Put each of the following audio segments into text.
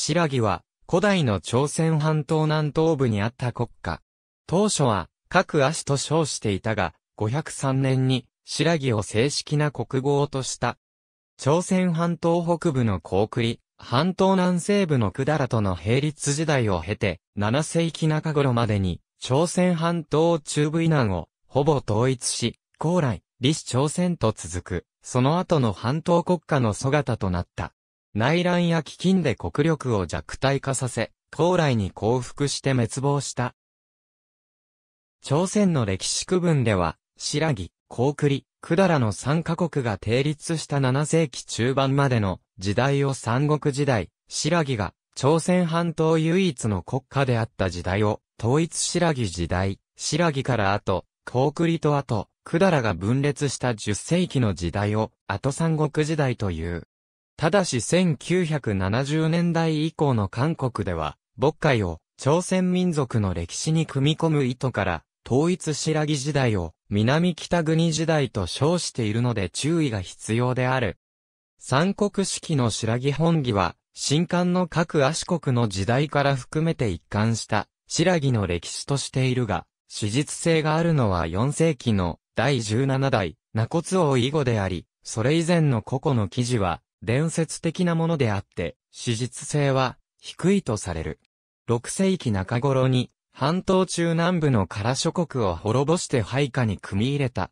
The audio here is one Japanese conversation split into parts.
新羅は、古代の朝鮮半島南東部にあった国家。当初は、各足と称していたが、503年に、新羅を正式な国号とした。朝鮮半島北部の高栗、半島南西部の百済との並立時代を経て、7世紀中頃までに、朝鮮半島中部以南を、ほぼ統一し、高麗、李氏朝鮮と続く、その後の半島国家の姿となった。内乱や飢饉で国力を弱体化させ、高麗に降伏して滅亡した。朝鮮の歴史区分では、白木、高栗、百済の3カ国が定立した7世紀中盤までの時代を三国時代、白木が朝鮮半島唯一の国家であった時代を統一白木時代、白木から後、高栗と後、百済が分裂した10世紀の時代を後三国時代という。ただし1970年代以降の韓国では、牧会を朝鮮民族の歴史に組み込む意図から、統一白木時代を南北国時代と称しているので注意が必要である。三国式の白木本義は、新刊の各足国の時代から含めて一貫した白木の歴史としているが、史実性があるのは4世紀の第17代、ナ骨王以後であり、それ以前の個々の記事は、伝説的なものであって、史実性は低いとされる。6世紀中頃に、半島中南部の唐諸国を滅ぼして配下に組み入れた。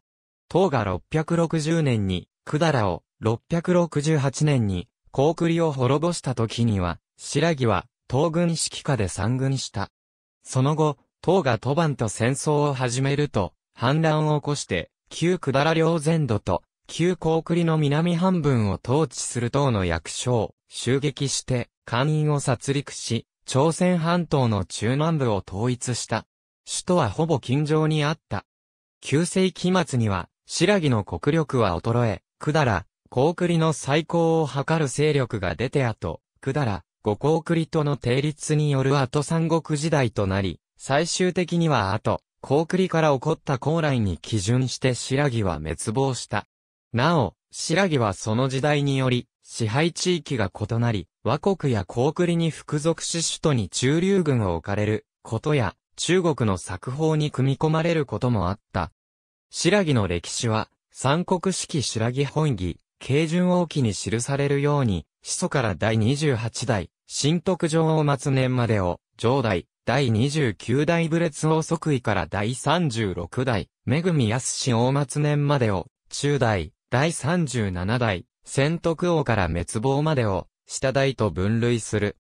唐が660年に、百済を、668年に、高栗を滅ぼした時には、白木は、東軍指揮下で参軍した。その後、唐が都番と戦争を始めると、反乱を起こして、旧百済領全土と旧高栗の南半分を統治する党の役所を襲撃して、官員を殺戮し、朝鮮半島の中南部を統一した。首都はほぼ近城にあった。旧世紀末には、白木の国力は衰え、くだら、高栗の再興を図る勢力が出て後、くだら、五高栗との定立による後三国時代となり、最終的には後、高栗から起こった高麗に基準して白木は滅亡した。なお、白木はその時代により、支配地域が異なり、和国や高栗に服属し首都に中流軍を置かれることや、中国の作法に組み込まれることもあった。白木の歴史は、三国式白木本義、慶順王記に記されるように、始祖から第28代、新徳上大末年までを、上代、第29代武列王即位から第36代、恵み安氏大末年までを、中代、第37代、仙徳王から滅亡までを、下代と分類する。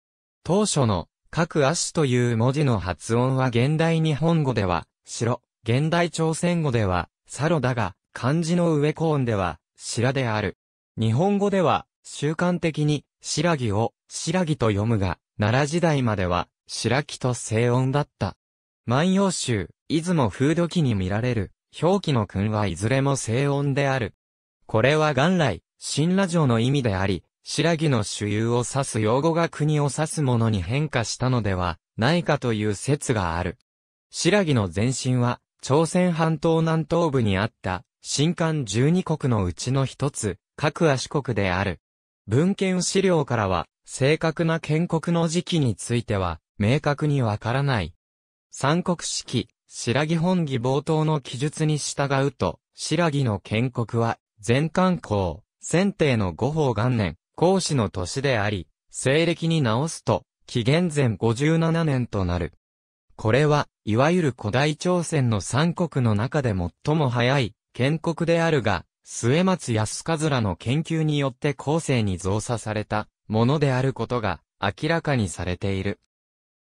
当初の、各足という文字の発音は現代日本語では、白、現代朝鮮語では、サロだが、漢字の上コーンでは、白である。日本語では、習慣的に、白木を、白木と読むが、奈良時代までは、白木と正音だった。万葉集、出雲風土記に見られる、表記の訓はいずれも正音である。これは元来、新羅城の意味であり、白木の主流を指す用語が国を指すものに変化したのではないかという説がある。白木の前身は、朝鮮半島南東部にあった、新刊12国のうちの一つ、各足国である。文献資料からは、正確な建国の時期については、明確にわからない。三国式、白木本義冒頭の記述に従うと、白木の建国は全漢校、選定の五法元年、孔子の年であり、西暦に直すと、紀元前57年となる。これは、いわゆる古代朝鮮の三国の中で最も早い、建国であるが、末松康和らの研究によって後世に造作されたものであることが明らかにされている。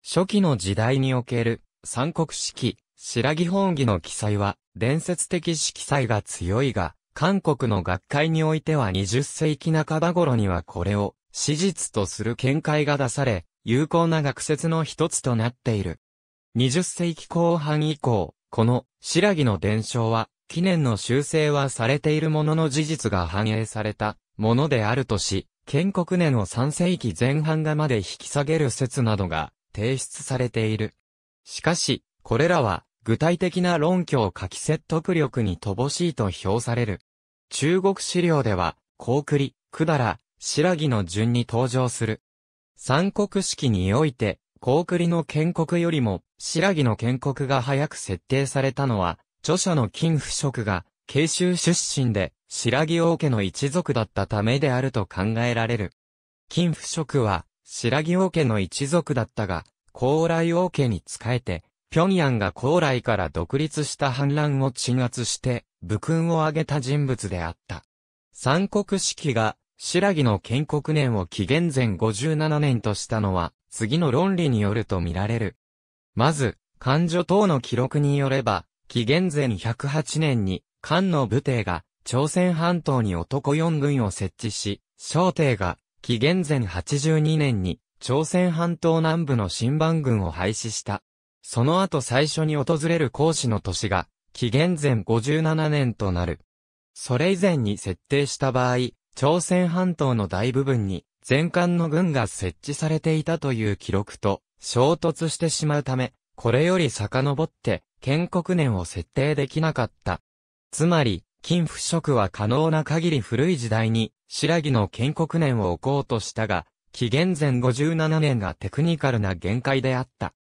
初期の時代における三国式、白木本義の記載は伝説的色彩が強いが、韓国の学会においては20世紀半ば頃にはこれを史実とする見解が出され、有効な学説の一つとなっている。20世紀後半以降、この白木の伝承は、記念の修正はされているものの事実が反映されたものであるとし、建国年を3世紀前半がまで引き下げる説などが提出されている。しかし、これらは具体的な論教書き説得力に乏しいと評される。中国資料では、高栗、くだら、白木の順に登場する。三国式において、高栗の建国よりも、白木の建国が早く設定されたのは、著者の金不職が、慶州出身で、白木王家の一族だったためであると考えられる。金不職は、白木王家の一族だったが、高麗王家に仕えて、平壌が高麗から独立した反乱を鎮圧して、武勲を挙げた人物であった。三国式が、白木の建国年を紀元前57年としたのは、次の論理によると見られる。まず、漢女等の記録によれば、紀元前108年に、漢の武帝が、朝鮮半島に男四軍を設置し、小帝が、紀元前82年に、朝鮮半島南部の新番軍を廃止した。その後最初に訪れる講師の年が、紀元前57年となる。それ以前に設定した場合、朝鮮半島の大部分に、全艦の軍が設置されていたという記録と、衝突してしまうため、これより遡って、建国年を設定できなかった。つまり、金腐食は可能な限り古い時代に、白木の建国年を置こうとしたが、紀元前57年がテクニカルな限界であった。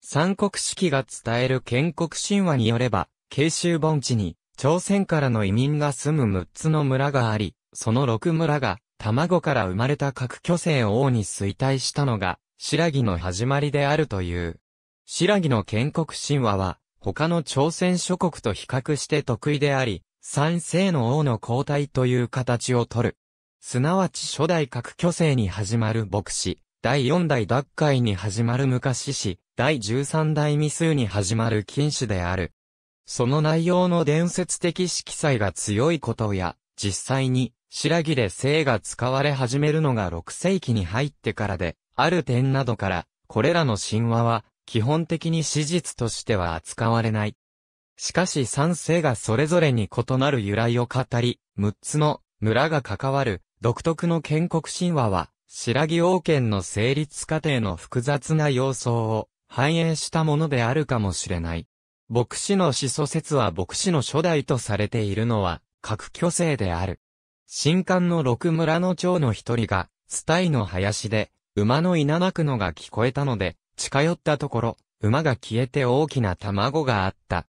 三国式が伝える建国神話によれば、慶州盆地に、朝鮮からの移民が住む6つの村があり、その6村が、卵から生まれた各巨星を王に衰退したのが、白木の始まりであるという。白木の建国神話は、他の朝鮮諸国と比較して得意であり、三世の王の交代という形をとる。すなわち初代各巨星に始まる牧師、第4代脱会に始まる昔史、第13代未数に始まる禁止である。その内容の伝説的色彩が強いことや、実際に、白木で姓が使われ始めるのが6世紀に入ってからで、ある点などから、これらの神話は、基本的に史実としては扱われない。しかし三世がそれぞれに異なる由来を語り、6つの村が関わる独特の建国神話は、白木王権の成立過程の複雑な様相を反映したものであるかもしれない。牧師の思想説は牧師の初代とされているのは、各巨星である。新刊の六村の長の一人が、スタイの林で、馬のいななくのが聞こえたので、近寄ったところ、馬が消えて大きな卵があった。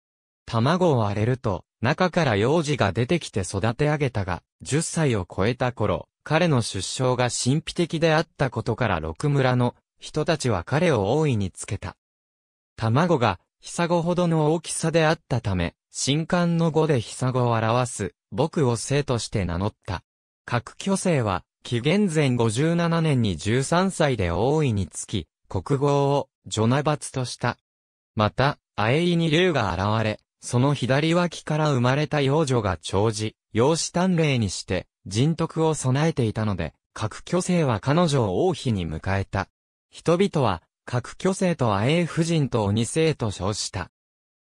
卵を割れると、中から幼児が出てきて育て上げたが、10歳を超えた頃、彼の出生が神秘的であったことから六村の人たちは彼を大いにつけた。卵が、ヒサゴほどの大きさであったため、新刊の語でヒサゴを表す、僕を生として名乗った。各巨星は、紀元前57年に13歳で大いにつき、国語を、ジョナバツとした。また、あえイに竜が現れ、その左脇から生まれた幼女が長寿、養子鍛錬にして、人徳を備えていたので、各巨星は彼女を王妃に迎えた。人々は、各巨星と亜英夫人と鬼星と称した。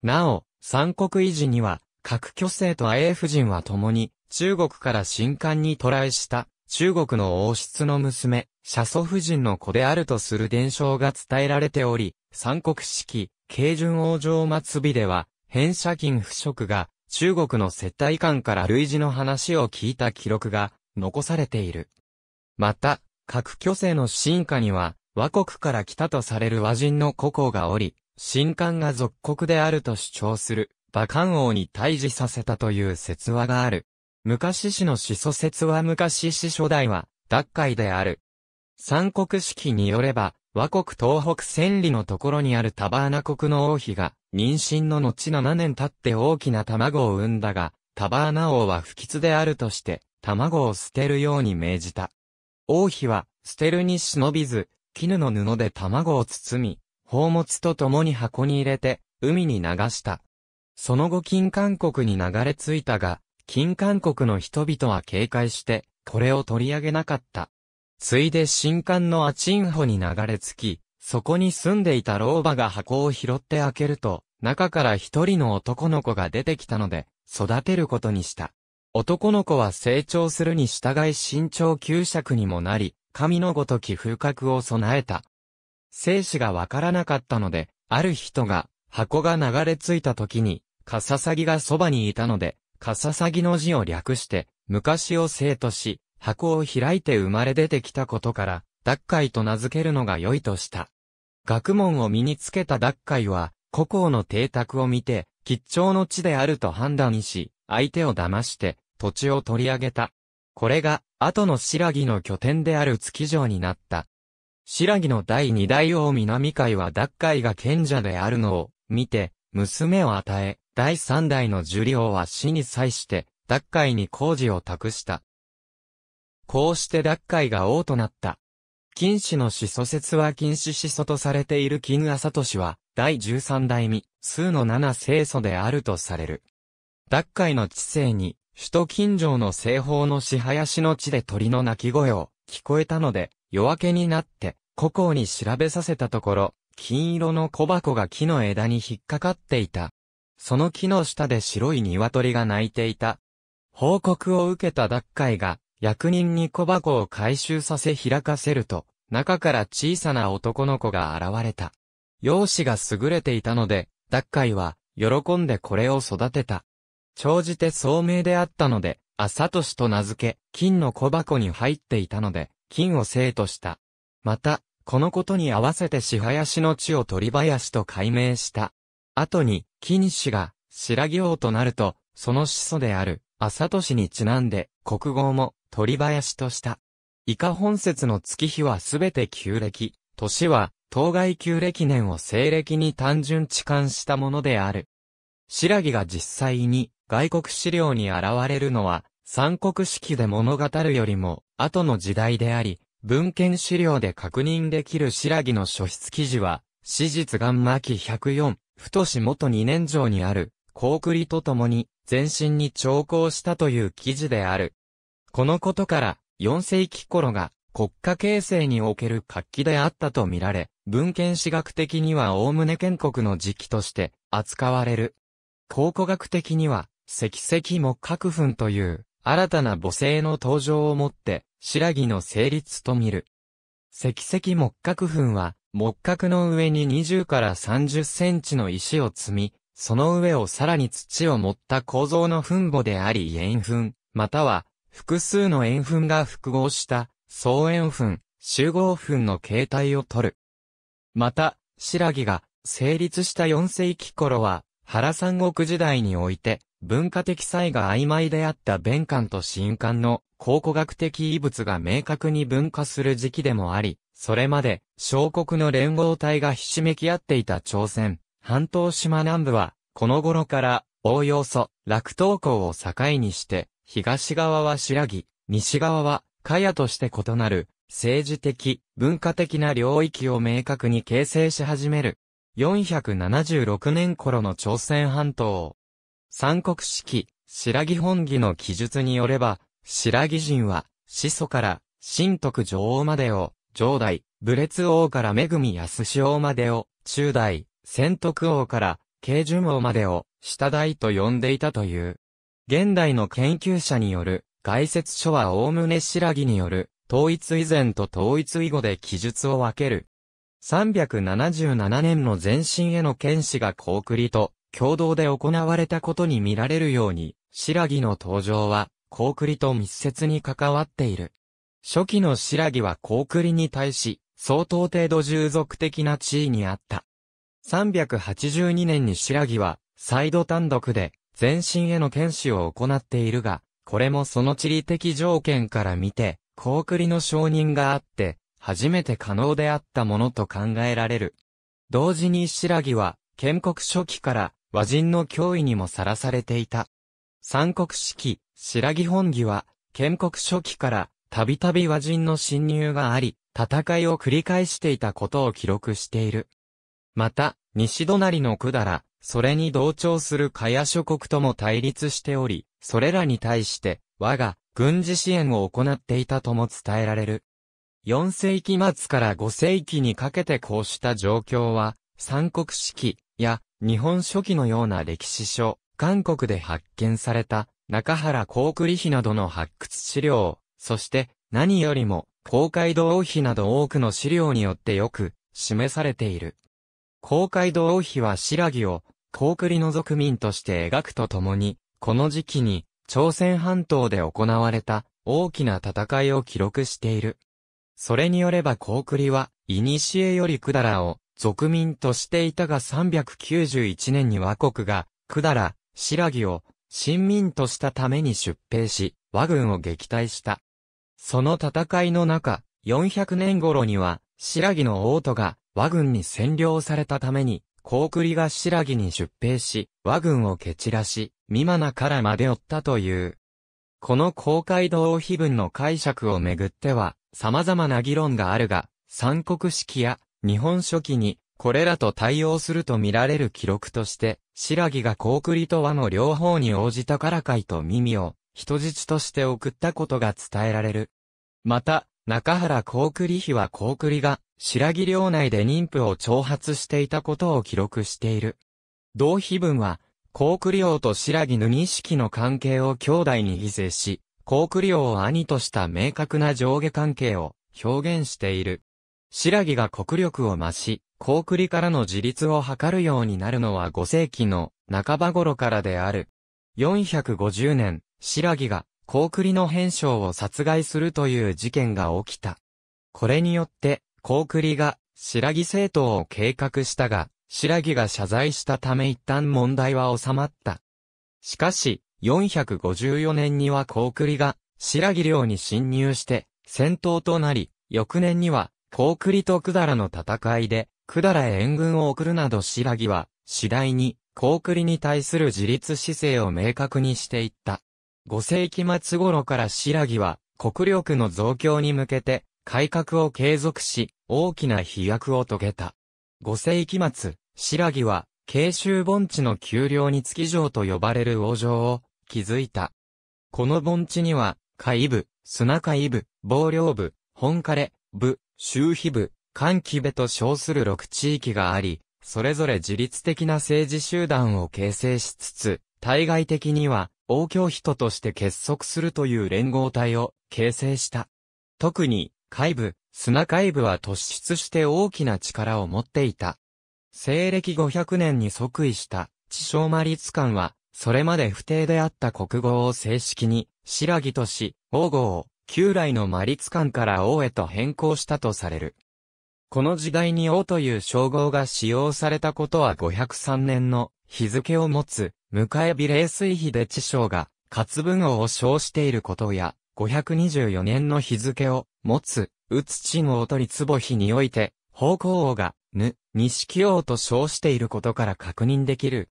なお、三国維持には、各巨星と亜英夫人は共に、中国から新刊にらえした、中国の王室の娘、車祖夫人の子であるとする伝承が伝えられており、三国式、慶順王城末尾では、変社金不食が、中国の接待官から類似の話を聞いた記録が残されている。また、各巨星の進化には、和国から来たとされる和人の古行がおり、新官が属国であると主張する、馬漢王に退治させたという説話がある。昔史の始祖説は昔史初代は、脱会である。三国式によれば、和国東北千里のところにあるタバーナ国の王妃が、妊娠の後7年経って大きな卵を産んだが、タバーナ王は不吉であるとして、卵を捨てるように命じた。王妃は、捨てるに忍びず、絹の布で卵を包み、宝物と共に箱に入れて、海に流した。その後金韓国に流れ着いたが、金韓国の人々は警戒して、これを取り上げなかった。次いで新館のアチンホに流れ着き、そこに住んでいた老婆が箱を拾って開けると、中から一人の男の子が出てきたので、育てることにした。男の子は成長するに従い身長9尺にもなり、神のごとき風格を備えた。生死がわからなかったので、ある人が、箱が流れ着いた時に、カササギがそばにいたので、カササギの字を略して、昔を生とし、箱を開いて生まれ出てきたことから、脱会と名付けるのが良いとした。学問を身につけた脱会は、古郷の邸宅を見て、吉兆の地であると判断し、相手を騙して、土地を取り上げた。これが、後の白木の拠点である築城になった。白木の第二代王南海は脱会が賢者であるのを、見て、娘を与え、第三代の樹里王は死に際して、脱会に工事を託した。こうして脱海が王となった。金氏の始祖説は金氏始祖とされている金都氏は、第十三代目、数の七聖祖であるとされる。脱海の知性に、首都近城の西方の支林の地で鳥の鳴き声を聞こえたので、夜明けになって、古行に調べさせたところ、金色の小箱が木の枝に引っかかっていた。その木の下で白い鶏が鳴いていた。報告を受けた脱海が、役人に小箱を回収させ開かせると、中から小さな男の子が現れた。容姿が優れていたので、脱会は、喜んでこれを育てた。長じて聡明であったので、朝年と名付け、金の小箱に入っていたので、金を生とした。また、このことに合わせてし林の地を鳥林と改名した。後に、金氏が、白行となると、その始祖である、朝年にちなんで、国号も、鳥林とした。以下本節の月日はすべて旧暦、年は、当該旧暦年を西暦に単純置換したものである。白木が実際に外国資料に現れるのは、三国式で物語るよりも、後の時代であり、文献資料で確認できる白木の書筆記事は、史実元巻104、太し元二年上にある、高栗と共に、前身に調校したという記事である。このことから、4世紀頃が国家形成における活気であったとみられ、文献史学的には概ね建国の時期として扱われる。考古学的には、石石木核墳という新たな母性の登場をもって、白木の成立と見る。石石木核墳は、木核の上に20から30センチの石を積み、その上をさらに土を盛った構造の墳墓であり、円墳、または複数の塩粉が複合した総塩粉、集合粉の形態をとる。また、白木が成立した4世紀頃は、原三国時代において、文化的差異が曖昧であった弁官と新官の考古学的遺物が明確に分化する時期でもあり、それまで、小国の連合体がひしめき合っていた朝鮮、半島島南部は、この頃から、おおよそ、落東港を境にして、東側は白木、西側は加野として異なる、政治的、文化的な領域を明確に形成し始める。476年頃の朝鮮半島。三国式、白木本義の記述によれば、白木人は、始祖から、新徳女王までを、上代、武列王から恵み安王までを、中代、仙徳王から、慶順王までを、下代と呼んでいたという。現代の研究者による、解説書はおおむね白木による、統一以前と統一以後で記述を分ける。377年の前身への剣士がコ栗クリと共同で行われたことに見られるように、白木の登場は、コ栗クリと密接に関わっている。初期の白木はコ栗クリに対し、相当程度従属的な地位にあった。382年に白木は、再度単独で、全身への検視を行っているが、これもその地理的条件から見て、高リの承認があって、初めて可能であったものと考えられる。同時に白木は、建国初期から和人の脅威にもさらされていた。三国式、白木本義は、建国初期からたびたび和人の侵入があり、戦いを繰り返していたことを記録している。また、西隣の百済、それに同調するカヤ諸国とも対立しており、それらに対して、我が軍事支援を行っていたとも伝えられる。4世紀末から5世紀にかけてこうした状況は、三国式や日本初期のような歴史書、韓国で発見された中原高栗碑などの発掘資料、そして何よりも公会堂碑など多くの資料によってよく示されている。公会堂碑は白木を高栗の族民として描くとともに、この時期に朝鮮半島で行われた大きな戦いを記録している。それによれば高句麗は、古より百済を族民としていたが391年に倭国が、百済、ラギを、新民としたために出兵し、和軍を撃退した。その戦いの中、400年頃には、白木の王都が和軍に占領されたために、高栗が白木に出兵し、和軍を蹴散らし、ミマナからまで追ったという。この公会道碑文の解釈をめぐっては、様々な議論があるが、三国式や日本書紀に、これらと対応すると見られる記録として、白木が高栗と和の両方に応じたからかいと耳を、人質として送ったことが伝えられる。また、中原高栗妃は高栗が白木領内で妊婦を挑発していたことを記録している。同碑文は、高栗王と白木布式の関係を兄弟に犠牲し、高栗王を兄とした明確な上下関係を表現している。白木が国力を増し、高栗からの自立を図るようになるのは5世紀の半ば頃からである。450年、白木が高栗の編章を殺害するという事件が起きた。これによって、高栗が白木政党を計画したが、白木が謝罪したため一旦問題は収まった。しかし、454年には高栗が白木領に侵入して、戦闘となり、翌年には、高栗と百済の戦いで、百済へ援軍を送るなど白木は、次第に、高栗に対する自立姿勢を明確にしていった。5世紀末頃から新木は国力の増強に向けて改革を継続し、大きな飛躍を遂げた。5世紀末、新木は、慶州盆地の丘陵に月城と呼ばれる王城を築いた。この盆地には、海部、砂海部、防領部、本枯れ、部、周皮部、寒気部と称する6地域があり、それぞれ自律的な政治集団を形成しつつ、対外的には、王教人として結束するという連合体を形成した。特に、海部、砂海部は突出して大きな力を持っていた。西暦500年に即位した、地小魔律官は、それまで不定であった国語を正式に、白木とし、王号を、旧来の魔律官から王へと変更したとされる。この時代に王という称号が使用されたことは503年の日付を持つ迎え美冷水日で知章が、活文王を称していることや、524年の日付を持つ、うつ鎮王りつぼ日において、方向王が、ぬ、錦王と称していることから確認できる。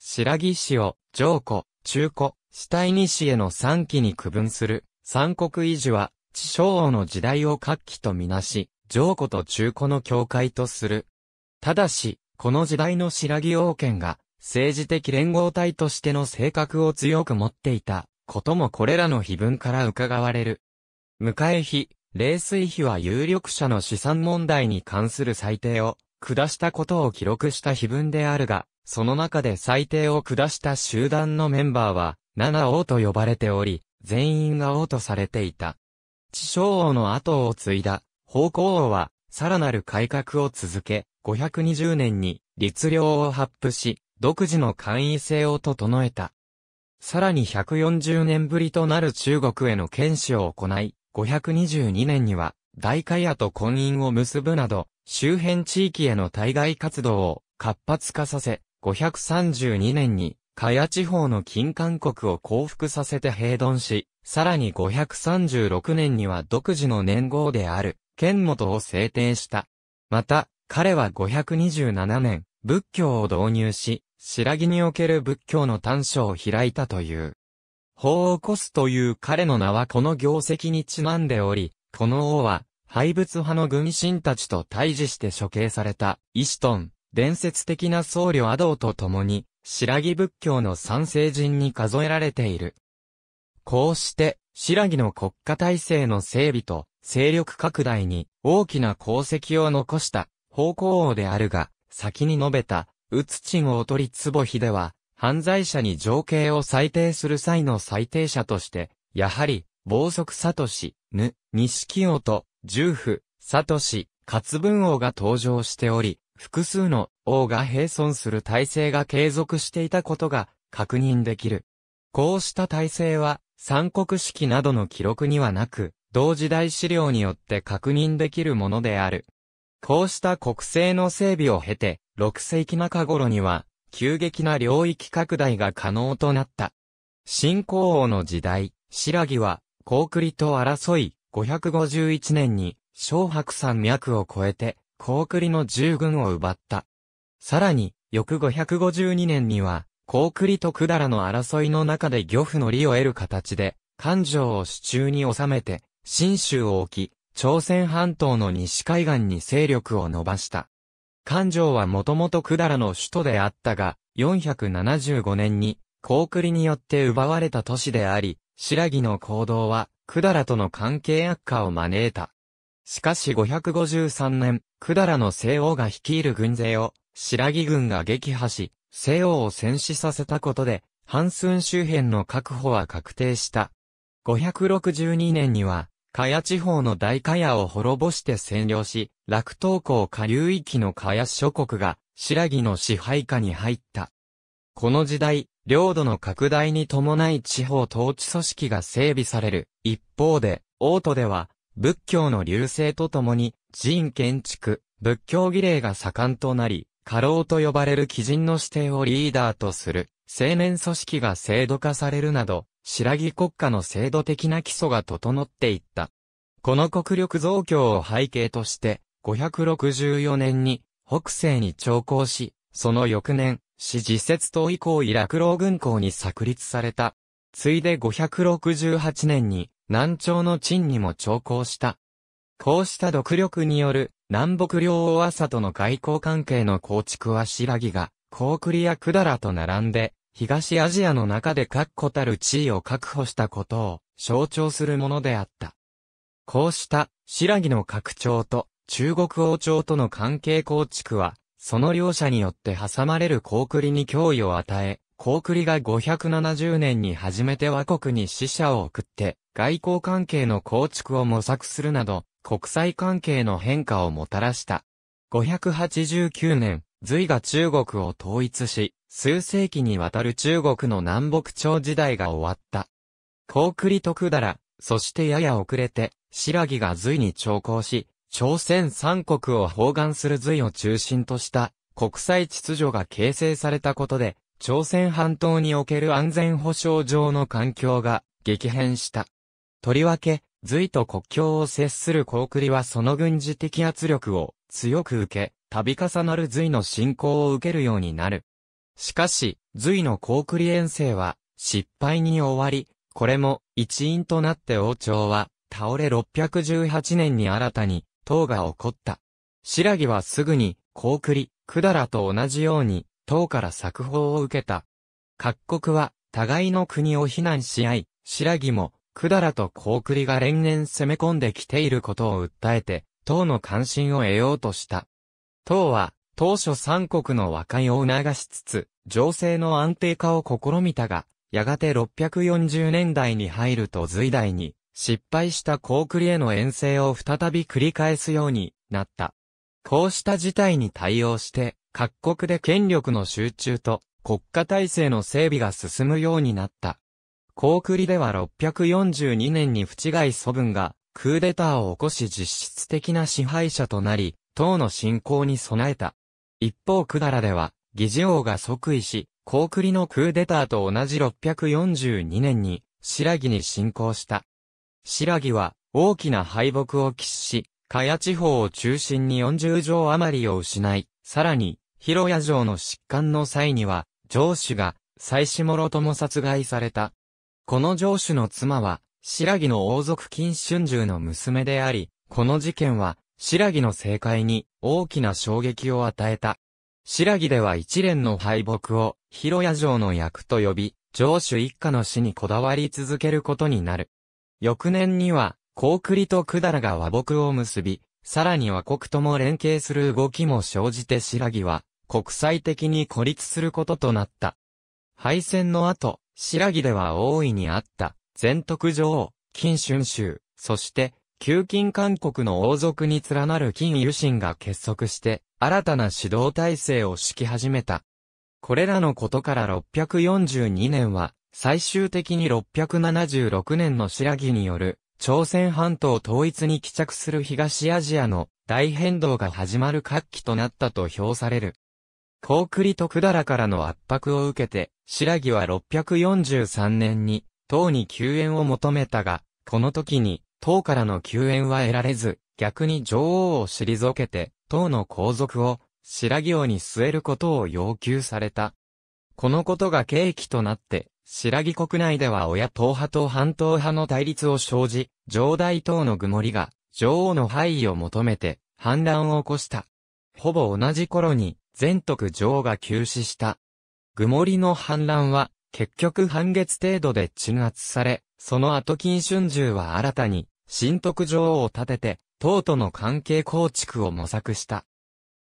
白木氏を、上古、中古、死体西への三期に区分する、三国維持は、地昭王の時代を活気とみなし、上古と中古の境界とする。ただし、この時代の白木王権が、政治的連合体としての性格を強く持っていたこともこれらの碑文から伺われる。迎え碑、冷水碑は有力者の資産問題に関する裁定を下したことを記録した碑文であるが、その中で裁定を下した集団のメンバーは、七王と呼ばれており、全員が王とされていた。地小王の後を継いだ、方向王は、さらなる改革を続け、520年に、律令を発布し、独自の簡易性を整えた。さらに140年ぶりとなる中国への検視を行い、522年には、大海野と婚姻を結ぶなど、周辺地域への対外活動を活発化させ、532年に、カヤ地方の金韓国を降伏させて平頓し、さらに536年には独自の年号である、剣元を制定した。また、彼は527年、仏教を導入し、白木における仏教の短所を開いたという。法を起こすという彼の名はこの業績にちなんでおり、この王は、廃仏派の軍神たちと対峙して処刑された、イシトン、伝説的な僧侶アドーと共に、白木仏教の三聖人に数えられている。こうして、白木の国家体制の整備と、勢力拡大に、大きな功績を残した、方向王であるが、先に述べた、うつちごおとりつぼひでは、犯罪者に情景を裁定する際の裁定者として、やはり、暴則さとし、ぬ、錦尾と、重府、さとし、勝文王が登場しており、複数の王が並存する体制が継続していたことが確認できる。こうした体制は、三国式などの記録にはなく、同時代資料によって確認できるものである。こうした国政の整備を経て、6世紀中頃には、急激な領域拡大が可能となった。新皇王の時代、白木は、高栗と争い、551年に、小白山脈を越えて、高栗の従軍を奪った。さらに、翌552年には、高栗と百済の争いの中で漁夫の利を得る形で、漢城を手中に収めて、新州を置き、朝鮮半島の西海岸に勢力を伸ばした。環城はもともと百済の首都であったが、475年に、高栗によって奪われた都市であり、白木の行動は、百済との関係悪化を招いた。しかし553年、百済の西王が率いる軍勢を、白木軍が撃破し、西王を戦死させたことで、半寸周辺の確保は確定した。562年には、カヤ地方の大カヤを滅ぼして占領し、楽東港下流域のカヤ諸国が、白木の支配下に入った。この時代、領土の拡大に伴い地方統治組織が整備される。一方で、王都では、仏教の流星とともに、寺院建築、仏教儀礼が盛んとなり、過労と呼ばれる基人の指定をリーダーとする、青年組織が制度化されるなど、白木国家の制度的な基礎が整っていった。この国力増強を背景として、564年に北西に調校し、その翌年、市自節党以降イラクロー軍港に作立された。ついで568年に南朝の陳にも調校した。こうした独力による南北両大朝との外交関係の構築は白木が、高栗や百済と並んで東アジアの中で確固たる地位を確保したことを象徴するものであった。こうした白木の拡張と中国王朝との関係構築は、その両者によって挟まれる高栗に脅威を与え、高栗が570年に初めて和国に使者を送って、外交関係の構築を模索するなど、国際関係の変化をもたらした。589年、隋が中国を統一し、数世紀にわたる中国の南北朝時代が終わった。高栗徳だら、そしてやや遅れて、白木が隋に長考し、朝鮮三国を包含する隋を中心とした国際秩序が形成されたことで、朝鮮半島における安全保障上の環境が激変した。とりわけ、隋と国境を接する高栗はその軍事的圧力を強く受け、度重なる隋の侵攻を受けるようになる。しかし、隋の高栗遠征は失敗に終わり、これも一因となって王朝は倒れ618年に新たに唐が起こった。白木はすぐに高栗、麗、百済と同じように唐から作法を受けた。各国は互いの国を非難し合い、白木も百済と高栗が連年攻め込んできていることを訴えて、唐の関心を得ようとした。唐は当初三国の和解を促しつつ、情勢の安定化を試みたが、やがて640年代に入ると隋代に、失敗した高栗への遠征を再び繰り返すようになった。こうした事態に対応して、各国で権力の集中と国家体制の整備が進むようになった。高栗では642年に淵外祖分がクーデターを起こし実質的な支配者となり、党の進行に備えた。一方百済では、義事王が即位し、高栗のクーデターと同じ642年に、白木に侵攻した。白木は、大きな敗北を喫し、加谷地方を中心に40城余りを失い、さらに、広谷城の疾患の際には、城主が、妻子ろとも殺害された。この城主の妻は、白木の王族金春秋の娘であり、この事件は、白木の政界に大きな衝撃を与えた。白木では一連の敗北を広谷城の役と呼び、城主一家の死にこだわり続けることになる。翌年には、高栗と百済が和睦を結び、さらに和国とも連携する動きも生じて白木は、国際的に孤立することとなった。敗戦の後、白木では大いにあった、全徳女王、金春秋、そして、旧金韓国の王族に連なる金油神が結束して、新たな指導体制を敷き始めた。これらのことから642年は、最終的に676年の白木による、朝鮮半島統一に帰着する東アジアの大変動が始まる活気となったと評される。高栗徳だらからの圧迫を受けて、白木は643年に、党に救援を求めたが、この時に、党からの救援は得られず、逆に女王を退けて、党の皇族を白行に据えることを要求された。このことが契機となって、白木国内では親党派と半党派の対立を生じ、上代党の曇りが、女王の敗位を求めて、反乱を起こした。ほぼ同じ頃に、全徳女王が急死した。曇りの反乱は、結局半月程度で鎮圧され、その後金春秋は新たに、新徳女王を立てて、唐との関係構築を模索した。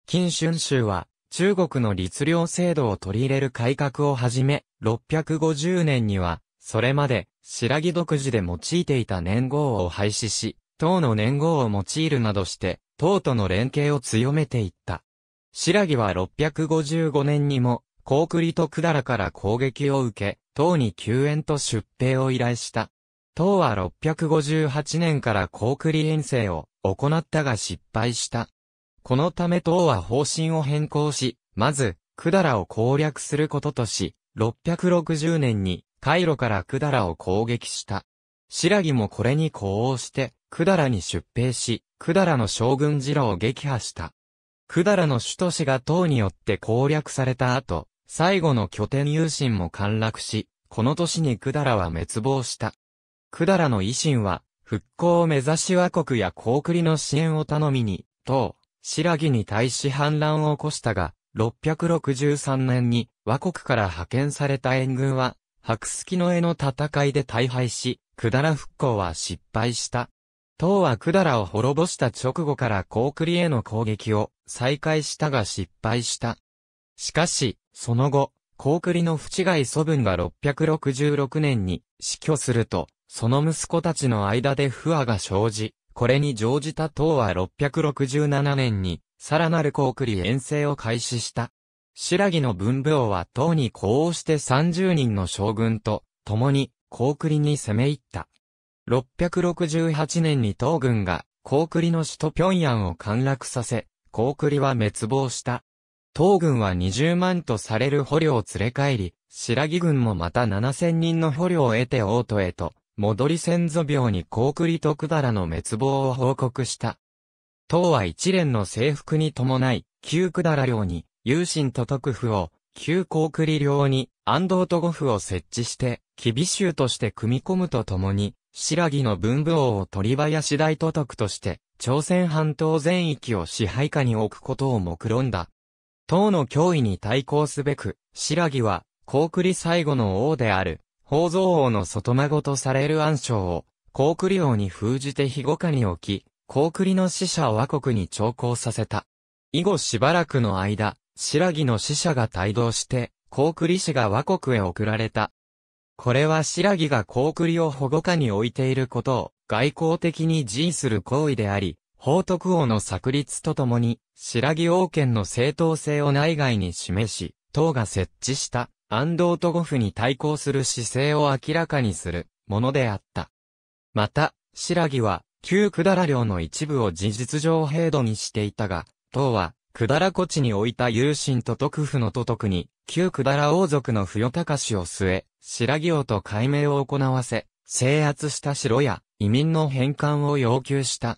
金春秋は、中国の律令制度を取り入れる改革をはじめ、650年には、それまで、白木独自で用いていた年号を廃止し、唐の年号を用いるなどして、唐との連携を強めていった。白木は655年にも、高栗と百済から攻撃を受け、唐に救援と出兵を依頼した。唐は658年から高句麗遠征を行ったが失敗した。このため唐は方針を変更し、まず、百済を攻略することとし、660年に、カイロから百済を攻撃した。白木もこれに呼応して、百済に出兵し、百済の将軍次郎を撃破した。百済の首都市が唐によって攻略された後、最後の拠点有心も陥落し、この年に百済は滅亡した。百済の維新は、復興を目指し和国や高栗の支援を頼みに、唐、白木に対し反乱を起こしたが、663年に和国から派遣された援軍は、白月の絵の戦いで大敗し、百済復興は失敗した。唐は百済を滅ぼした直後から高栗への攻撃を再開したが失敗した。しかし、その後、高栗の淵外祖分が666年に死去すると、その息子たちの間で不和が生じ、これに乗じた唐は667年に、さらなる高句麗遠征を開始した。白木の文武王は唐に呼応して30人の将軍と、共に、高句麗に攻め入った。668年に唐軍が、高句麗の首都平壌を陥落させ、高句麗は滅亡した。唐軍は20万とされる捕虜を連れ帰り、白木軍もまた7000人の捕虜を得て王都へと戻り先祖病に高麗徳らの滅亡を報告した。唐は一連の征服に伴い、旧百良領に、有心と徳府を、旧高麗領に、安藤と五府を設置して、厳州として組み込むとともに、白木の文武王を鳥林大都督として、朝鮮半島全域を支配下に置くことを目論んだ。党の脅威に対抗すべく、白木は、高麗最後の王である、宝蔵王の外孫とされる暗礁を、高栗王に封じて庇護下に置き、高栗の死者を倭国に調行させた。以後しばらくの間、白木の死者が帯同して、高栗氏が倭国へ送られた。これは白木が高栗を保護下に置いていることを外交的に辞意する行為であり、宝徳王の策立とともに、白木王権の正当性を内外に示し、党が設置した安藤とゴフに対抗する姿勢を明らかにするものであった。また、白木は、旧百済領の一部を事実上平度にしていたが、党は、百済古地に置いた友心と徳府の都督に、旧百済王族の不与隆を据え、白木王と改名を行わせ、制圧した城や移民の返還を要求した。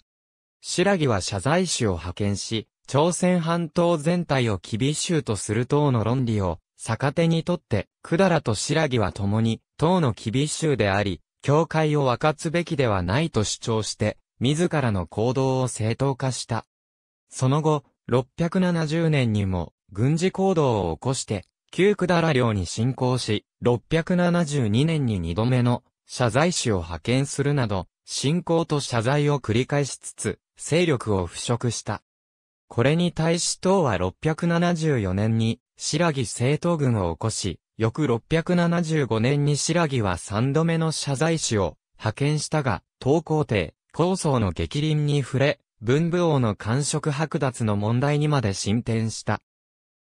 白木は謝罪主を派遣し、朝鮮半島全体を厳しゅうとする党の論理を逆手にとって、だらと白木は共に、党の厳しゅであり、教会を分かつべきではないと主張して、自らの行動を正当化した。その後、670年にも、軍事行動を起こして、旧だら領に侵攻し、672年に二度目の謝罪使を派遣するなど、侵攻と謝罪を繰り返しつつ、勢力を腐食した。これに対し党は674年に白木政党軍を起こし、翌675年に白木は3度目の謝罪使を派遣したが、東皇帝、高層の激凛に触れ、文武王の官職剥奪の問題にまで進展した。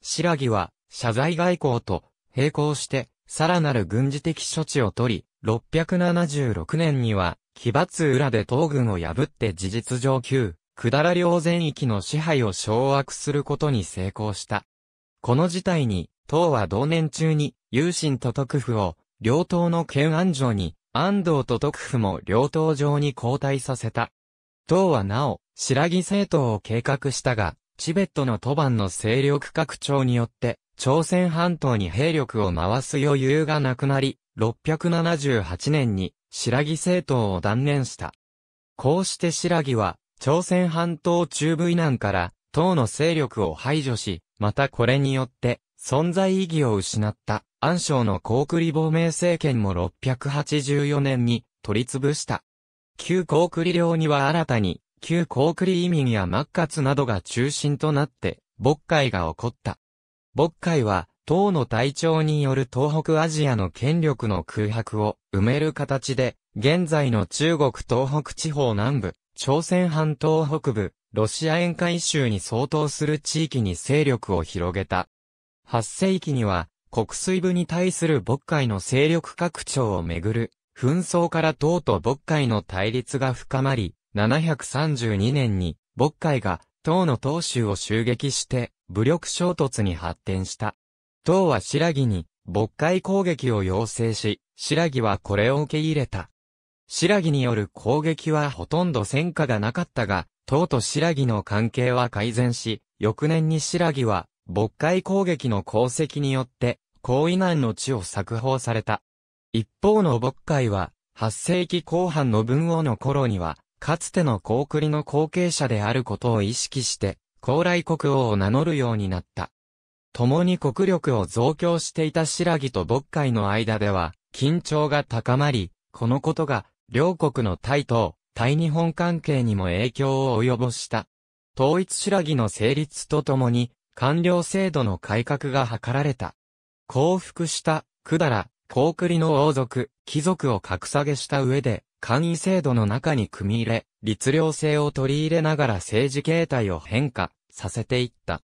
白木は、謝罪外交と並行して、さらなる軍事的処置を取り、676年には、奇抜裏で東軍を破って事実上級、百済領全域の支配を掌握することに成功した。この事態に、党は同年中に、有心と徳府を、両党の県安城に、安藤と徳府も両党上に交代させた。党はなお、白木政党を計画したが、チベットの都番の勢力拡張によって、朝鮮半島に兵力を回す余裕がなくなり、678年に白木政党を断念した。こうして白木は、朝鮮半島中部以南から党の勢力を排除し、またこれによって、存在意義を失った、安省の高栗亡命政権も684年に取り潰した。旧高栗領には新たに、旧高栗移民や末活などが中心となって、渤海が起こった。渤海は、党の隊長による東北アジアの権力の空白を埋める形で、現在の中国東北地方南部、朝鮮半島北部、ロシア沿海州に相当する地域に勢力を広げた。8世紀には、国水部に対する渤海の勢力拡張をめぐる、紛争から党と渤海の対立が深まり、732年に、渤海が、党の党州を襲撃して、武力衝突に発展した。党は白木に、渤海攻撃を要請し、白木はこれを受け入れた。白木による攻撃はほとんど戦果がなかったが、唐と白木の関係は改善し、翌年に白木は、渤海攻撃の功績によって、高位難の地を作法された。一方の渤海は、8世紀後半の文王の頃には、かつての高栗の後継者であることを意識して、高麗国王を名乗るようになった。共に国力を増強していた白木と渤海の間では、緊張が高まり、このことが、両国の対等、対日本関係にも影響を及ぼした。統一白木の成立とともに、官僚制度の改革が図られた。降伏した、百済、高栗の王族、貴族を格下げした上で、官位制度の中に組み入れ、律令制を取り入れながら政治形態を変化させていった。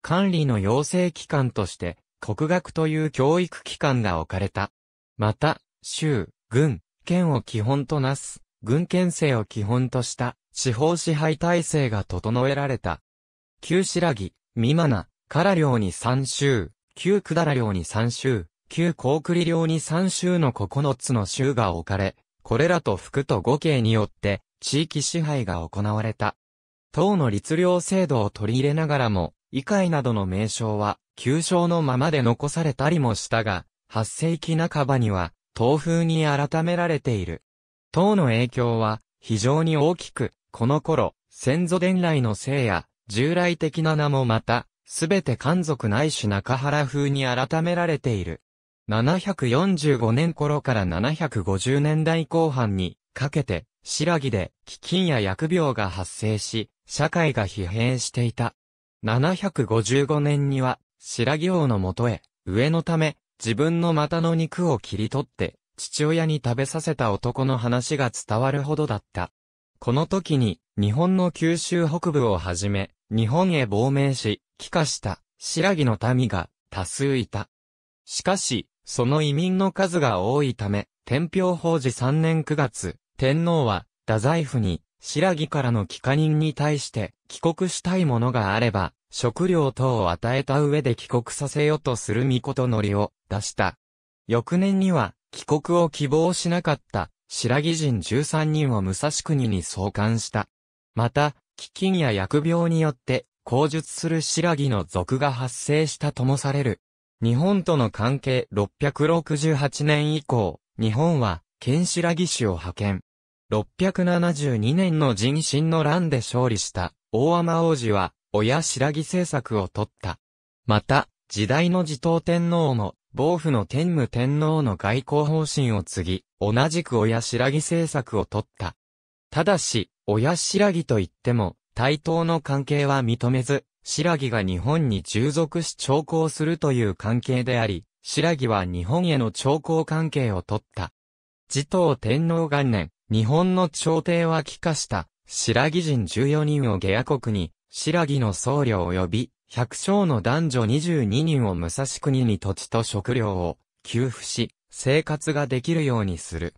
管理の養成機関として、国学という教育機関が置かれた。また、州、軍、県を基本となす。軍憲制を基本とした地方支配体制が整えられた。旧白木、三真、唐領に三州、旧百済領に三州、旧高栗領に三州の9つの州が置かれ、これらと服と五系によって地域支配が行われた。党の律令制度を取り入れながらも、議会などの名称は、旧称のままで残されたりもしたが、8世紀半ばには、東風に改められている。唐の影響は非常に大きく、この頃、先祖伝来の姓や、従来的な名もまた、すべて漢族ないし中原風に改められている。745年頃から750年代後半にかけて、白木で飢饉や疫病が発生し、社会が疲弊していた。755年には、白木王のもとへ、上のため、自分の股の肉を切り取って、父親に食べさせた男の話が伝わるほどだった。この時に、日本の九州北部をはじめ、日本へ亡命し、帰化した、白木の民が、多数いた。しかし、その移民の数が多いため、天平法事3年9月、天皇は、太宰府に、白木からの帰化人に対して、帰国したいものがあれば、食料等を与えた上で帰国させようとする御事のりを出した。翌年には、帰国を希望しなかった白木人13人を武蔵国に送還した。また、飢饉や薬病によって口述する白木の族が発生したともされる。日本との関係668年以降、日本は、県白木氏を派遣。672年の人心の乱で勝利した大天王子は、親白木政策を取った。また、時代の持頭天皇も暴風の天武天皇の外交方針を継ぎ、同じく親白木政策を取った。ただし、親白木といっても、対等の関係は認めず、白木が日本に従属し徴考するという関係であり、白木は日本への徴考関係を取った。自統天皇元年、日本の朝廷は帰化した、白木人14人を下野国に、白木の僧侶及び百姓の男女22人を武蔵国に土地と食料を給付し、生活ができるようにする。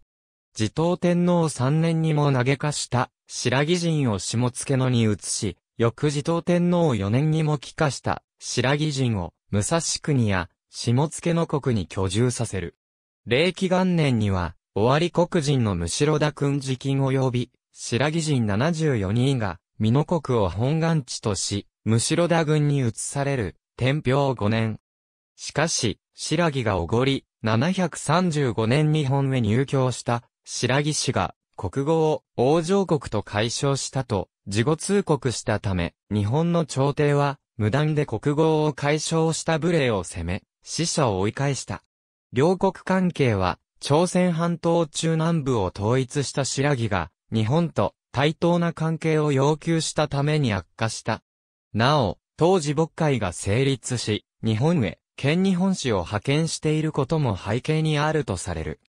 自統天皇3年にも投げかした白木人を下付野に移し、翌自統天皇4年にも帰化した白木人を武蔵国や下野国に居住させる。霊気元年には、尾張国人のむしろだ君時金及び、白木人74人が、美濃国を本願地とし、むしろ田軍に移される、天平五年。しかし、白木がおごり、735年日本へ入居した、白木氏が、国語を王城国と改称したと、事後通告したため、日本の朝廷は、無断で国語を改称した武礼を責め、死者を追い返した。両国関係は、朝鮮半島中南部を統一した白木が、日本と対等な関係を要求したために悪化した。なお、当時牧会が成立し、日本へ、県日本史を派遣していることも背景にあるとされる。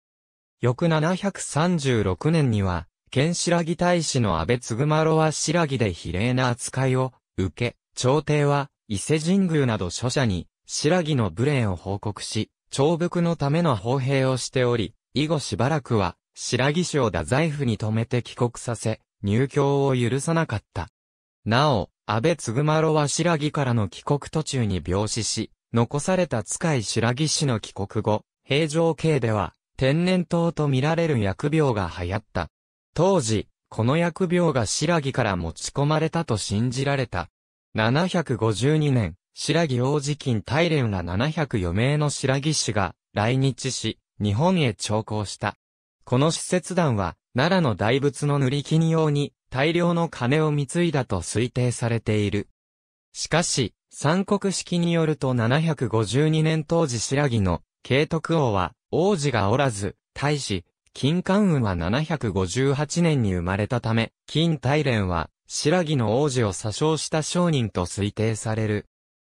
翌736年には、県白木大使の安倍継丸は白木で比例な扱いを受け、朝廷は伊勢神宮など諸者に白木の無礼を報告し、長伏のための砲兵をしており、以後しばらくは白木氏を太宰府に止めて帰国させ、入教を許さなかった。なお、安倍まろは白木からの帰国途中に病死し、残された使い白木氏の帰国後、平城系では、天然痘と見られる薬病が流行った。当時、この薬病が白木から持ち込まれたと信じられた。752年、白木王子金大連ら704名の白木氏が来日し、日本へ徴行した。この施設団は、奈良の大仏の塗り金用に大量の金を貢いだと推定されている。しかし、三国式によると752年当時白木の慶徳王は王子がおらず、対し、金関雲は758年に生まれたため、金大連は白木の王子を詐称した商人と推定される。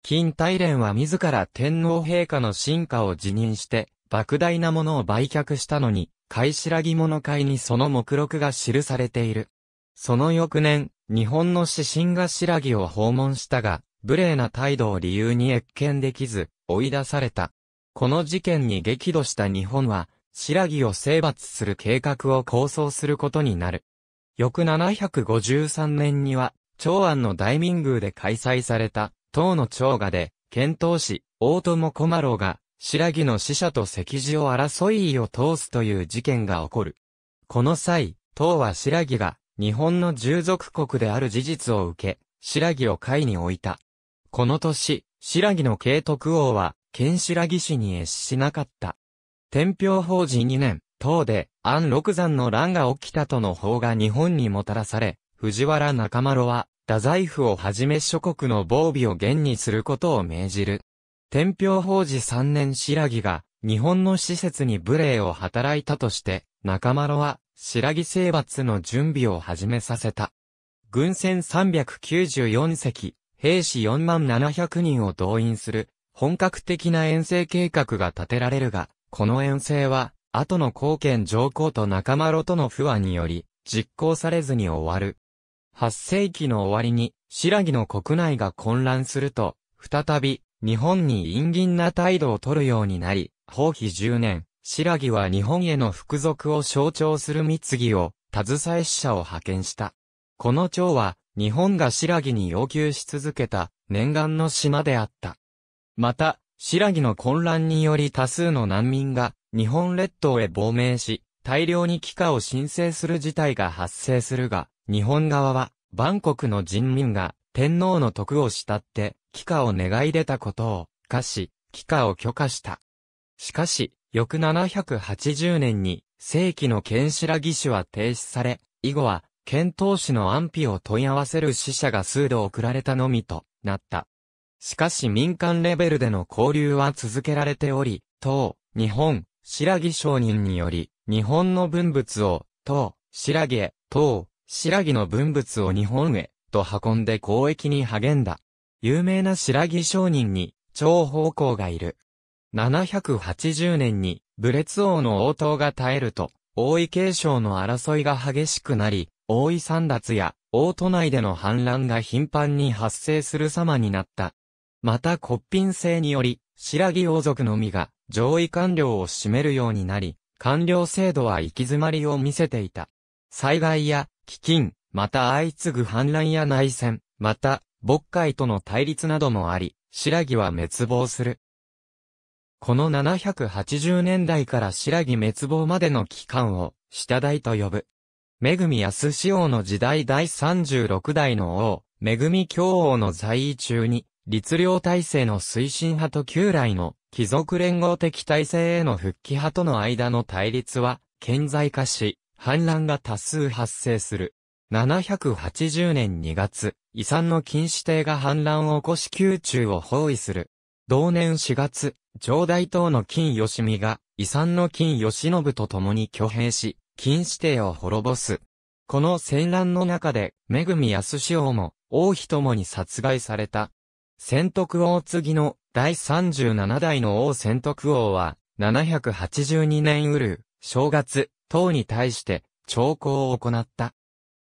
金大連は自ら天皇陛下の進化を辞任して、莫大なものを売却したのに、貝白木物会にその目録が記されている。その翌年、日本の指針が白木を訪問したが、無礼な態度を理由に越見できず、追い出された。この事件に激怒した日本は、白木を征伐する計画を構想することになる。翌753年には、長安の大民宮で開催された、唐の長賀で、遣唐使、大友小麻郎が、白木の死者と石字を争いを通すという事件が起こる。この際、唐は白木が日本の従属国である事実を受け、白木を会に置いた。この年、白木の慶徳王は、剣白木氏に越しなかった。天平法事2年、唐で安六山の乱が起きたとの法が日本にもたらされ、藤原中丸は、太宰府をはじめ諸国の防備を厳にすることを命じる。天平法事3年白木が、日本の施設に武礼を働いたとして、中丸は、白木征伐の準備を始めさせた。軍船394隻、兵士4万700人を動員する、本格的な遠征計画が立てられるが、この遠征は、後の後見上皇と中丸との不和により、実行されずに終わる。8世紀の終わりに、白木の国内が混乱すると、再び、日本に陰銀な態度を取るようになり、法妃10年、白木は日本への服属を象徴する密議を、携え使者を派遣した。この蝶は、日本が白木に要求し続けた、念願の島であった。また、白木の混乱により多数の難民が、日本列島へ亡命し、大量に帰化を申請する事態が発生するが、日本側は、万国の人民が、天皇の徳を慕って、帰化を願い出たことを、歌し、帰化を許可した。しかし、翌780年に、正規の剣士ら義は停止され、以後は、剣闘士の安否を問い合わせる死者が数度送られたのみとなった。しかし民間レベルでの交流は続けられており、当、日本、白木商人により、日本の文物を、当、白木へ、当、白木の文物を日本へ、と運んで交易に励んだ。有名な白木商人に、長宝向がいる。780年に、武列王の応答が絶えると、王位継承の争いが激しくなり、王位三奪や、王都内での反乱が頻繁に発生する様になった。また、骨品性により、白木王族のみが、上位官僚を占めるようになり、官僚制度は行き詰まりを見せていた。災害や、飢饉、また相次ぐ反乱や内戦、また、渤海との対立などもあり、白木は滅亡する。この780年代から白木滅亡までの期間を、下代と呼ぶ。恵安志王の時代第36代の王、恵京王の在位中に、律令体制の推進派と旧来の貴族連合的体制への復帰派との間の対立は、顕在化し、反乱が多数発生する。780年2月、遺産の禁止帝が反乱を起こし宮中を包囲する。同年4月、上代党の金義美が、遺産の金義信と共に挙兵し、禁止帝を滅ぼす。この戦乱の中で、恵安王も、王妃ともに殺害された。仙徳王継の第37代の王仙徳王は、782年うる、正月、唐に対して、朝貢を行った。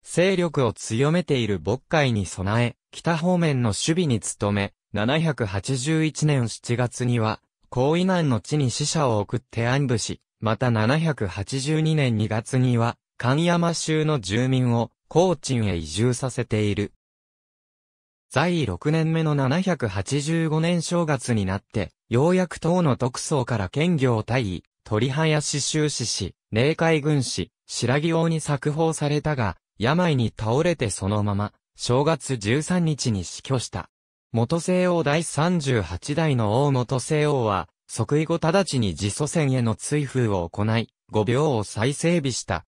勢力を強めている渤海に備え、北方面の守備に努め、781年7月には、高位南の地に死者を送って安部し、また782年2月には、神山州の住民を、高鎮へ移住させている。在位6年目の785年正月になって、ようやく党の特捜から県業大尉、鳥林修士氏、霊海軍士、白木王に作法されたが、病に倒れてそのまま、正月13日に死去した。元聖王第38代の王元聖王は、即位後直ちに自祖先への追風を行い、五病を再整備した。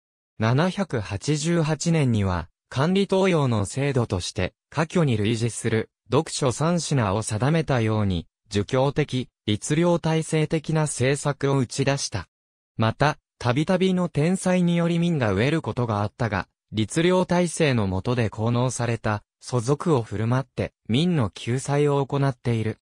788年には、管理投用の制度として、過去に類似する、読書三品を定めたように、儒教的、律令体制的な政策を打ち出した。また、たびたびの天才により民が飢えることがあったが、律令体制の下で効能された、祖族を振る舞って、民の救済を行っている。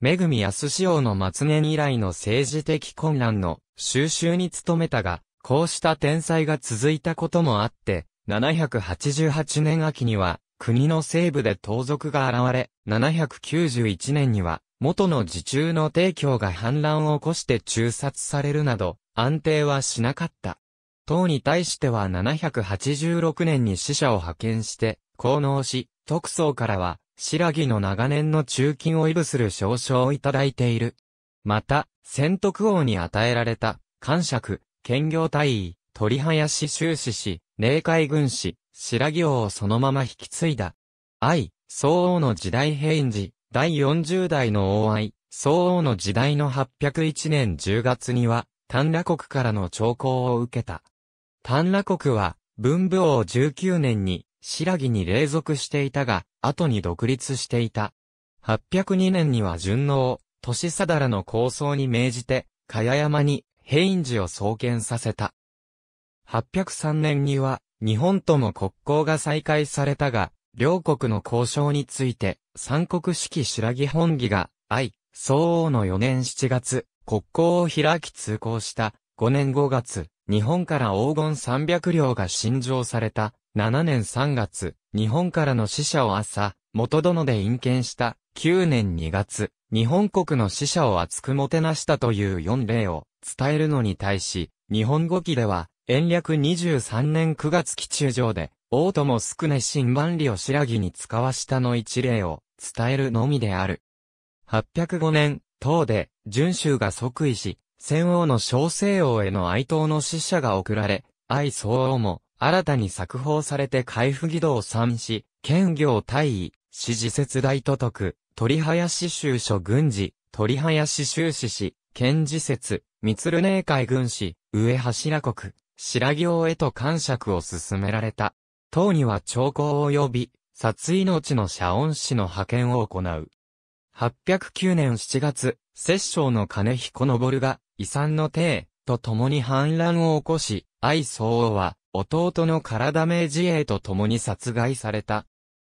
めぐみ安潮の末年以来の政治的混乱の収集に努めたが、こうした天災が続いたこともあって、788年秋には、国の西部で盗賊が現れ、791年には、元の自中の帝供が反乱を起こして中殺されるなど、安定はしなかった。党に対しては786年に使者を派遣して、功能し、特捜からは、白木の長年の中金を威部する証書をいただいている。また、仙徳王に与えられた、官爵、兼業大尉、鳥林修士氏、霊界軍師、白木王をそのまま引き継いだ。愛、宋王の時代変時、第40代の王愛、宋王の時代の801年10月には、丹羅国からの兆候を受けた。丹羅国は、文武王19年に、白木に隷属していたが、後に独立していた。802年には順応、年定らの構想に命じて、茅山に、平院寺を創建させた。803年には、日本とも国交が再開されたが、両国の交渉について、三国式白木本義が、愛、相応の4年7月、国交を開き通行した、5年5月、日本から黄金300両が新上された、7年3月、日本からの死者を朝、元殿で引見した、9年2月、日本国の死者を厚くもてなしたという4例を伝えるのに対し、日本語記では、延暦23年9月期中上で、大友宿根新万里を白木に使わしたの一例を伝えるのみである。805年、唐で、順州が即位し、戦王の小西王への哀悼の使者が送られ、哀相王も新たに作法されて海府義道堂三し、兼業大尉、支持節大都督、鳥林州所軍事、鳥林州史氏、県事節、三鶴姉海軍士、上柱国、白行へと感釈を進められた。党には長考を呼び、殺命の社恩師の派遣を行う。809年7月、摂政の金彦昇が、遺産の帝、と共に反乱を起こし、愛相王は、弟の体名自衛と共に殺害された。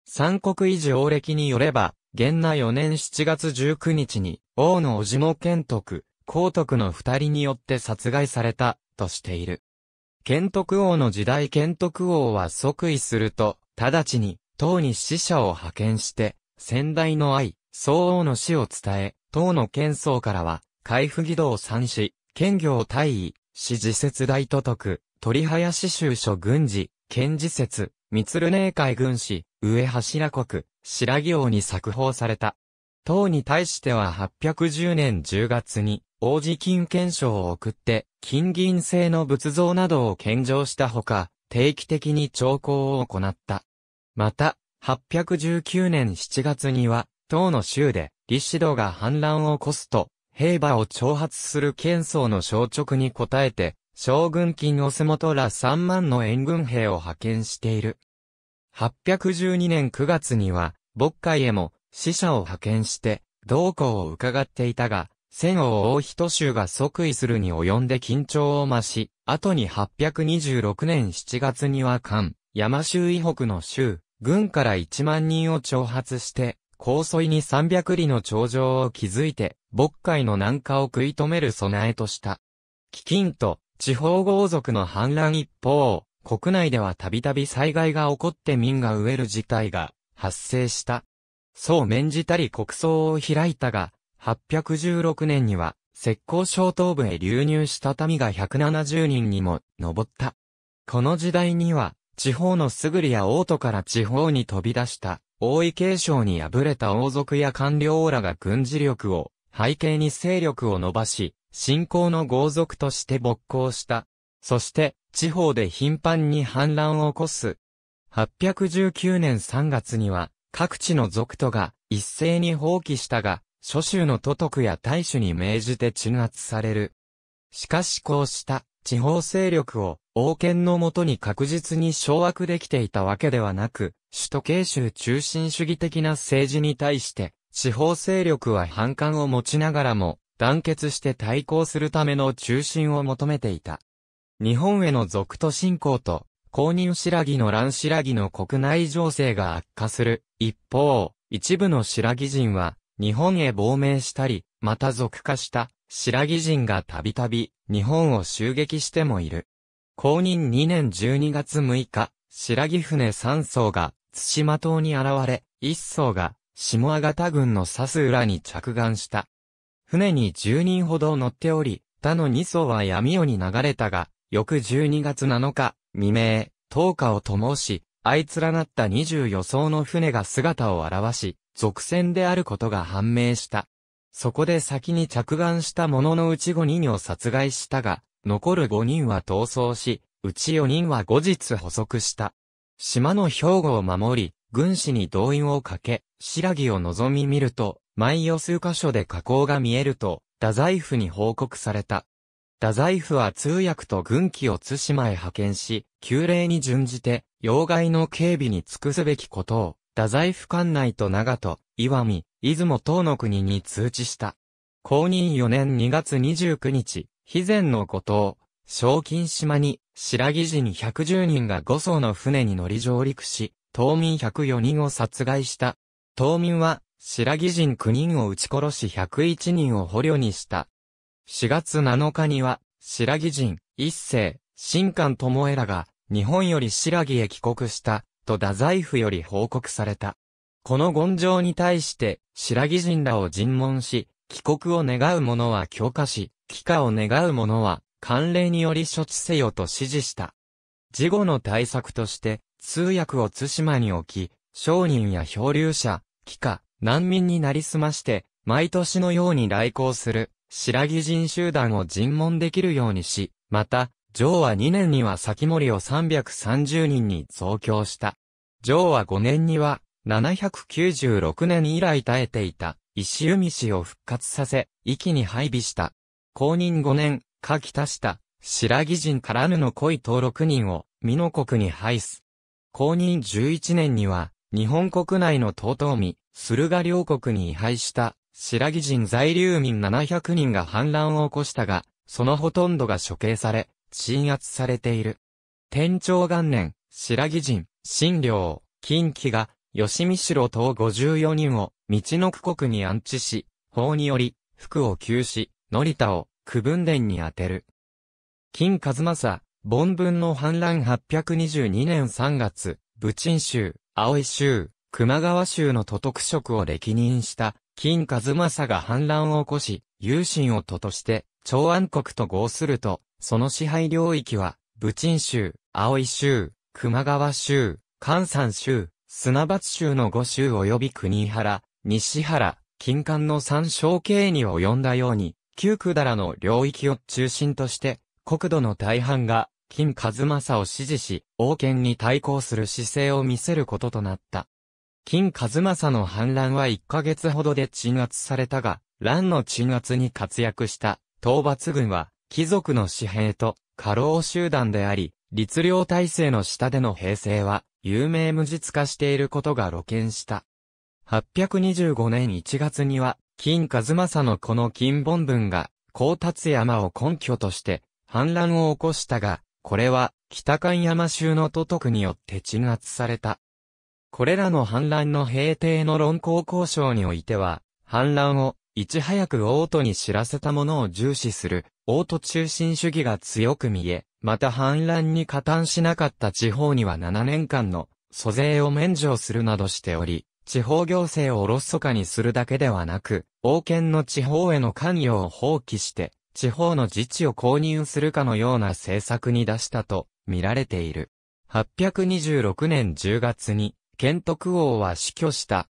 三国維持王暦によれば、元那4年7月19日に、王のおじも賢徳、皇徳の二人によって殺害された、としている。賢徳王の時代賢徳王は即位すると、直ちに、党に死者を派遣して、先代の愛、相王の死を伝え、党の県層からは、海部義道三子、県業大尉、市自節大都督、鳥林州所軍事、県事節、三鶴寧海軍士、上柱国、白木王に作法された。党に対しては810年10月に、王子金検証を送って、金銀製の仏像などを献上したほか、定期的に徴工を行った。また、819年7月には、党の州で、李氏道が反乱を起こすと、兵馬を挑発する剣僧の消直に応えて、将軍金オスとら3万の援軍兵を派遣している。812年9月には、牧海へも死者を派遣して、同行を伺っていたが、千王王人衆が即位するに及んで緊張を増し、後に826年7月には関、山州以北の州、軍から1万人を挑発して、高沿に三百里の長城を築いて、渤海の南下を食い止める備えとした。飢饉と地方豪族の反乱一方、国内ではたびたび災害が起こって民が飢える事態が発生した。そう免じたり国葬を開いたが、816年には、石膏小東部へ流入した民が170人にも上った。この時代には、地方のすぐりや王都から地方に飛び出した王位継承に敗れた王族や官僚らが軍事力を背景に勢力を伸ばし、信仰の豪族として勃興した。そして、地方で頻繁に反乱を起こす。819年3月には、各地の族徒が一斉に放棄したが、諸州の都督や大衆に命じて鎮圧される。しかしこうした地方勢力を王権のもとに確実に掌握できていたわけではなく、首都慶州中心主義的な政治に対して、地方勢力は反感を持ちながらも、団結して対抗するための中心を求めていた。日本への続都侵攻と、公認白木の乱白木の国内情勢が悪化する。一方、一部の白木人は、日本へ亡命したり、また属化した。白木人がたびたび日本を襲撃してもいる。公認2年12月6日、白木船3艘が津島島に現れ、1艘が下がた軍の佐須浦に着岸した。船に10人ほど乗っており、他の2艘は闇夜に流れたが、翌12月7日、未明、10日を灯し、あいつらなった24艘の船が姿を現し、続船であることが判明した。そこで先に着岸した者のうち5人を殺害したが、残る5人は逃走し、うち4人は後日捕捉した。島の兵庫を守り、軍師に動員をかけ、白木を望み見ると、毎夜数箇所で加工が見えると、太宰府に報告された。太宰府は通訳と軍機を津島へ派遣し、旧礼に準じて、要害の警備に尽くすべきことを、太宰府管内と長と、岩見、出雲東の国に通知した。公認4年2月29日、肥前の五島、賞金島に、白木寺に110人が5艘の船に乗り上陸し、島民104人を殺害した。島民は、白木人9人を撃ち殺し101人を捕虜にした。4月7日には、白木人、一世、新官もえらが、日本より白木へ帰国した、と太宰府より報告された。この言状に対して、白木人らを尋問し、帰国を願う者は許可し、帰化を願う者は、慣例により処置せよと指示した。事後の対策として、通訳を対馬に置き、商人や漂流者、帰化、難民になりすまして、毎年のように来航する、白木人集団を尋問できるようにし、また、上は2年には先森を330人に増強した。上は5年には、796年以来耐えていた、石海市を復活させ、域に配備した。公認5年、書き足した、白木人からぬの恋登録人を、美濃国に配す。公認11年には、日本国内の東東美・駿河両国に位配した、白木人在留民700人が反乱を起こしたが、そのほとんどが処刑され、鎮圧されている。天長元年、白木人、新領、近畿が、吉見城等54人を、道の区国に安置し、法により、服を休止、乗田を、区分殿に当てる。金和正、凡文の反乱822年3月、武鎮州、青井州、熊川州の都督職を歴任した、金和正が反乱を起こし、有心を都として、長安国と合すると、その支配領域は、武鎮州、青井州、熊川州、関山州、砂抜州の五州及び国原、西原、金管の三小経に及んだように、旧だらの領域を中心として、国土の大半が、金和正を支持し、王権に対抗する姿勢を見せることとなった。金和正の反乱は1ヶ月ほどで鎮圧されたが、乱の鎮圧に活躍した討伐軍は、貴族の私兵と過労集団であり、律令体制の下での平成は有名無実化していることが露見した。825年1月には、金和正のこの金本文が、高達山を根拠として、反乱を起こしたが、これは、北関山州の都督によって鎮圧された。これらの反乱の平定の論考交渉においては、反乱を、いち早く王都に知らせたものを重視する、王都中心主義が強く見え、また反乱に加担しなかった地方には7年間の租税を免除するなどしており、地方行政をおろそかにするだけではなく、王権の地方への関与を放棄して、地方の自治を公認するかのような政策に出したと見られている。826年10月に、建徳王は死去した。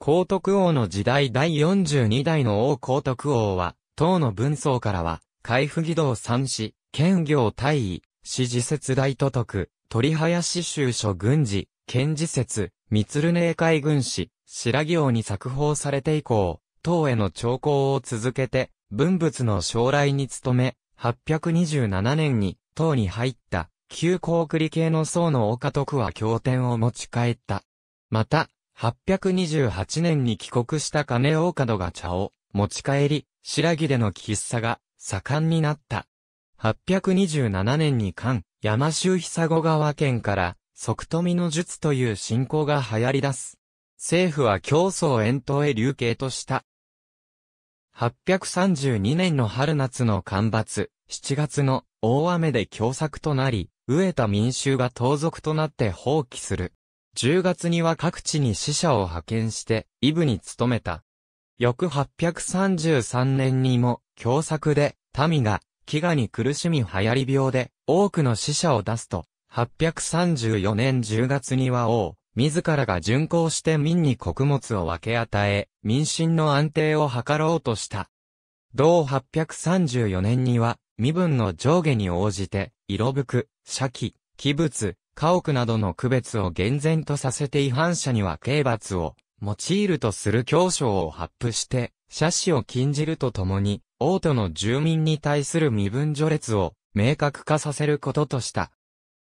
皇徳王の時代第42代の王皇徳王は、党の文章からは、海部義道三子、県行大尉、市自説大都督、鳥林州所軍事、県事説、三鶴寧海軍士、白行に作法されて以降、党への徴工を続けて、文物の将来に努め、827年に、党に入った、旧高栗系の僧の岡徳は経典を持ち帰った。また、828年に帰国した金大門が茶を持ち帰り、白木での喫茶が盛んになった。827年に関、山州久子川県から、即富の術という信仰が流行り出す。政府は競争遠投へ流刑とした。832年の春夏の干ばつ、7月の大雨で凶作となり、飢えた民衆が盗賊となって放棄する。10月には各地に死者を派遣して、イブに勤めた。翌833年にも、凶作で、民が飢餓に苦しみ流行り病で、多くの死者を出すと、834年10月には王、自らが巡行して民に穀物を分け与え、民心の安定を図ろうとした。同834年には、身分の上下に応じて、色く、社記、器物、家屋などの区別を厳然とさせて違反者には刑罰を、用いるとする教書を発布して、社死を禁じるとともに、王都の住民に対する身分序列を明確化させることとした。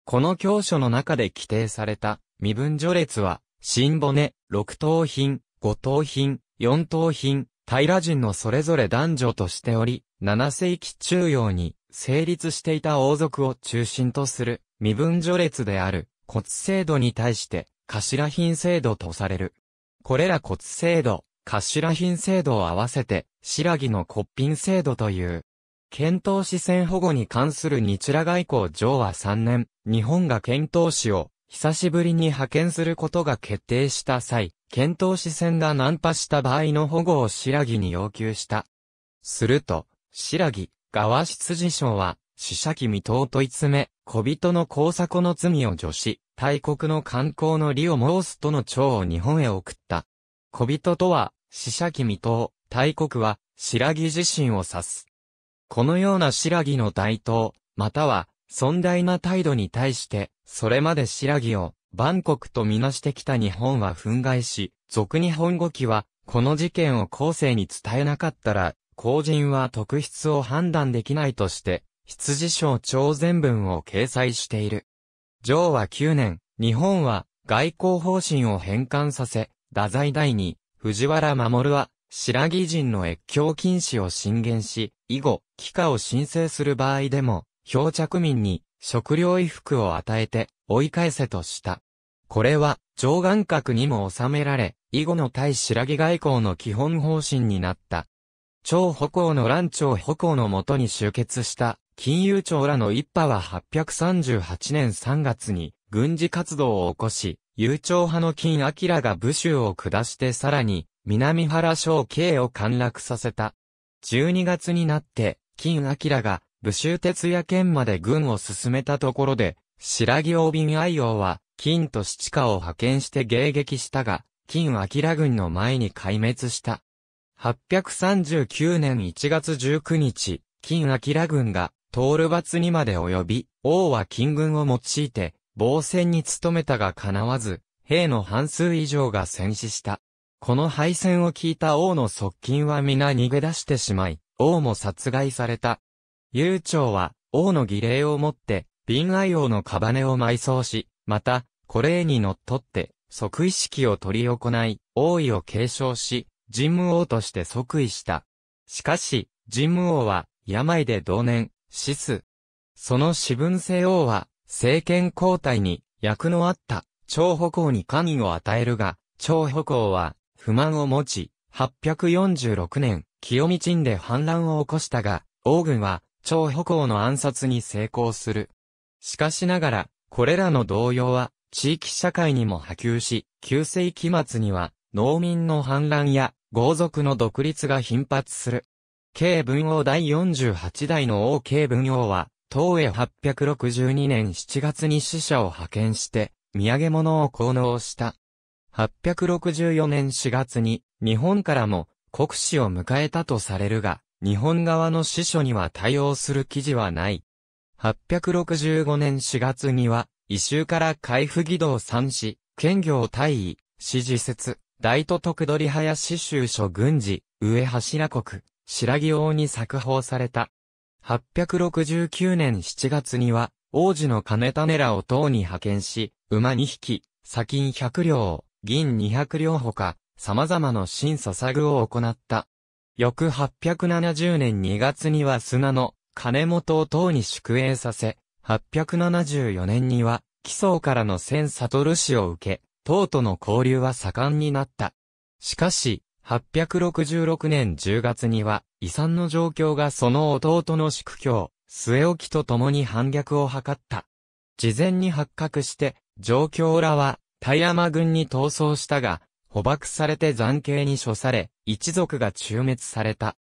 この教書の中で規定された身分序列は、新骨、六等品、五等品、四等品、平人のそれぞれ男女としており、七世紀中央に成立していた王族を中心とする身分序列である骨制度に対して頭品制度とされる。これら骨制度、頭品制度を合わせて、白木の骨品制度という、検討支線保護に関する日羅外交上は3年、日本が検討士を久しぶりに派遣することが決定した際、検討支線が難破した場合の保護を白木に要求した。すると、白木、側出自省は、死者機未踏といつめ、小人の工作の罪を除し、大国の観光の利を申すとの長を日本へ送った。小人とは、死者鬼未踏、大国は、白木自身を指す。このような白木の大刀、または、尊大な態度に対して、それまで白木を、万国とみなしてきた日本は憤慨し、俗日本語記は、この事件を後世に伝えなかったら、後人は特筆を判断できないとして、羊章超全文を掲載している。上は9年、日本は外交方針を変換させ、太宰第二、藤原守は、白木人の越境禁止を進言し、以後、帰化を申請する場合でも、漂着民に食料衣服を与えて追い返せとした。これは、上岸閣にも収められ、以後の対白木外交の基本方針になった。超歩行の乱長歩行のもとに集結した、金融庁らの一派は838年3月に軍事活動を起こし、悠長派の金明が武州を下してさらに、南原省慶を陥落させた。12月になって、金明が武州鉄や県まで軍を進めたところで、白木大敏愛王は、金と七家を派遣して迎撃したが、金明軍の前に壊滅した。839年1月19日、金明軍が、トールバツにまで及び、王は金軍を用いて、防戦に努めたが叶わず、兵の半数以上が戦死した。この敗戦を聞いた王の側近は皆逃げ出してしまい、王も殺害された。悠長は、王の儀礼をもって、敏愛王の屍を埋葬し、また、これに則っって、即位式を取り行い、王位を継承し、神武王として即位した。しかし、神武王は、病で同年、死す。その四分世王は、政権交代に役のあった張保公に官位を与えるが、張保公は不満を持ち、846年、清見鎮で反乱を起こしたが、王軍は張保公の暗殺に成功する。しかしながら、これらの動揺は地域社会にも波及し、旧世紀末には農民の反乱や豪族の独立が頻発する。慶文王第48代の王慶文王は、東へ862年7月に使者を派遣して、土産物を奉納した。864年4月に、日本からも国使を迎えたとされるが、日本側の使書には対応する記事はない。865年4月には、異臭から海部義堂三市、県業大尉、支持説、大都徳取林州諸軍事、上柱国、白木王に作法された。869年7月には、王子の金種らを党に派遣し、馬2匹、砂金100両、銀200両ほか、様々な審査作を行った。翌870年2月には砂の金本を党に宿営させ、874年には、基礎からの千悟氏を受け、党との交流は盛んになった。しかし、866年10月には、遺産の状況がその弟の宿教、末置と共に反逆を図った。事前に発覚して、状況らは、大山軍に逃走したが、捕獲されて残刑に処され、一族が中滅された。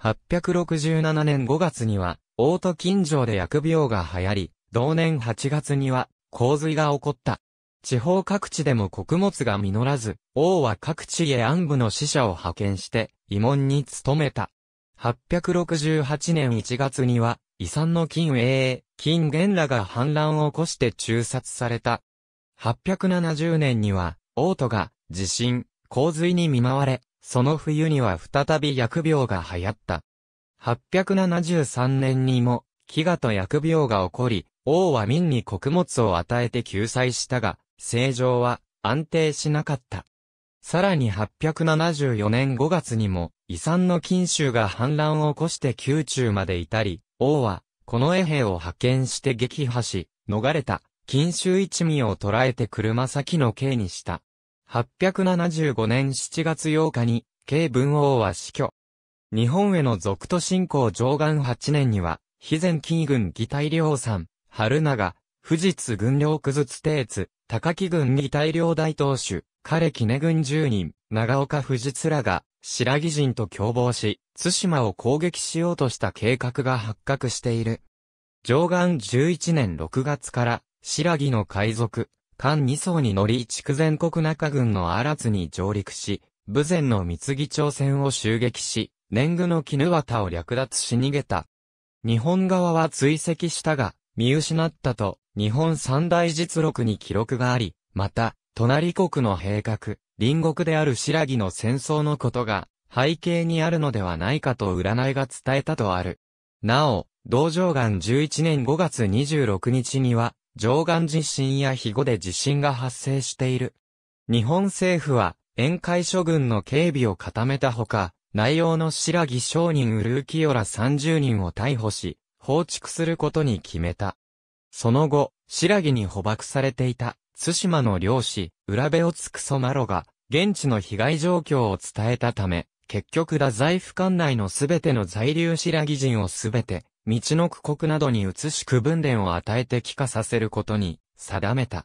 867年5月には、大都近所で薬病が流行り、同年8月には、洪水が起こった。地方各地でも穀物が実らず、王は各地へ暗部の使者を派遣して、慰問に努めた。868年1月には、遺産の金英、金元らが反乱を起こして中殺された。870年には、王都が地震、洪水に見舞われ、その冬には再び薬病が流行った。873年にも、飢餓と薬病が起こり、王は民に穀物を与えて救済したが、正常は安定しなかった。さらに874年5月にも、遺産の金州が反乱を起こして宮中までいたり、王は、この衛兵を派遣して撃破し、逃れた、金州一味を捕らえて車先の刑にした。875年7月8日に、慶文王は死去。日本への続都侵攻上岸8年には、肥前金軍義良さん、春長、富士津軍領崩津定津、高木軍議大領大当主、彼木軍住人、長岡藤津らが、白木人と共謀し、津島を攻撃しようとした計画が発覚している。上岸11年6月から、白木の海賊、艦2層に乗り筑前国中軍の荒津に上陸し、武前の三木朝鮮を襲撃し、年貢の絹綿を略奪し逃げた。日本側は追跡したが、見失ったと、日本三大実録に記録があり、また、隣国の閉閣、隣国である白木の戦争のことが、背景にあるのではないかと占いが伝えたとある。なお、道場岩11年5月26日には、上岸地震や肥後で地震が発生している。日本政府は、宴会諸軍の警備を固めたほか、内容の白木商人ウルーキオら30人を逮捕し、放逐することに決めた。その後、白木に捕獲されていた、津島の漁師、浦部をつくそマろが、現地の被害状況を伝えたため、結局太宰府管内のすべての在留白木人をすべて、道の区国などに移し区分伝を与えて帰化させることに、定めた。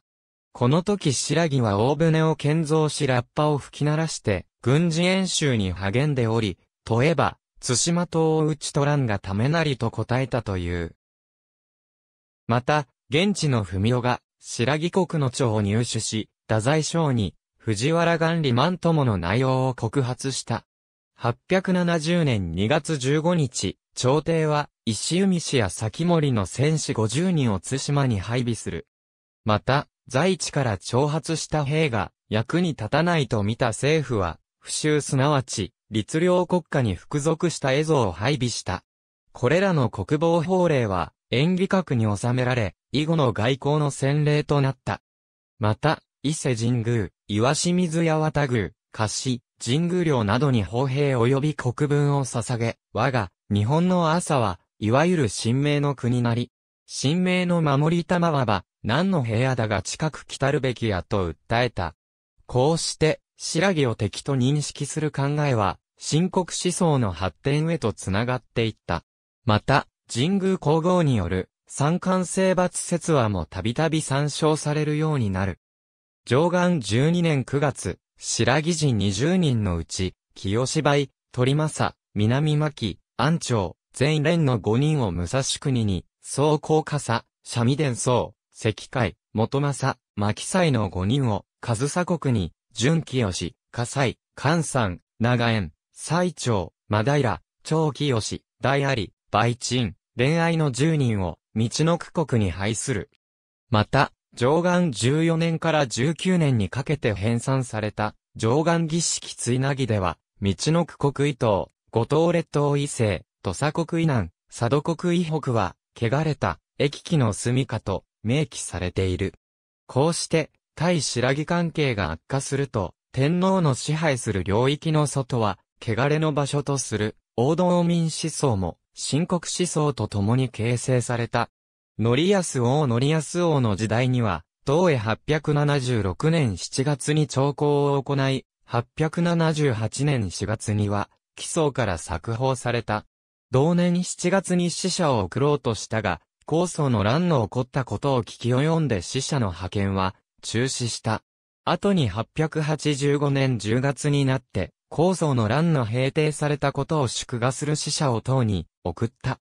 この時白木は大船を建造しラッパを吹き鳴らして、軍事演習に励んでおり、といえば、津島島を打ち取らんがためなりと答えたという。また、現地の文雄が、白木国の長を入手し、太宰省に、藤原元里万友の内容を告発した。870年2月15日、朝廷は、石海市や先森の戦士50人を津島に配備する。また、在地から挑発した兵が、役に立たないと見た政府は、不襲すなわち、律令国家に服属した絵像を配備した。これらの国防法令は、演技格に収められ、以後の外交の先例となった。また、伊勢神宮、岩清水八幡宮、菓子、神宮領などに砲兵及び国分を捧げ、我が、日本の朝は、いわゆる神明の国なり、神明の守り玉はば、何の部屋だが近く来たるべきやと訴えた。こうして、白木を敵と認識する考えは、深刻思想の発展へとつながっていった。また、神宮皇后による、三冠征伐説話もたびたび参照されるようになる。上岸12年9月、白木人20人のうち、清芝居、鳥政、南牧、安長、全連の5人を武蔵国に、総高笠、三味伝僧、関海、元政、牧祭の5人を、上総国に、純清、火災、関山、長縁、最長、真平、長清、大あり、倍賃、恋愛の十人を、道の区国に配する。また、上岸14年から19年にかけて編纂された、上岸儀式追なぎでは、道の区国伊藤、五島列島伊勢、土佐国伊南、佐渡国伊北は、汚れた、駅機の住かと、明記されている。こうして、対白木関係が悪化すると、天皇の支配する領域の外は、汚れの場所とする、王道民思想も、深刻思想と共に形成された。乗安王乗安王の時代には、東へ876年7月に朝貢を行い、878年4月には、起訴から作法された。同年7月に死者を送ろうとしたが、高祖の乱の起こったことを聞き及んで死者の派遣は、中止した。後に885年10月になって、高僧の乱の平定されたことを祝賀する使者を党に送った。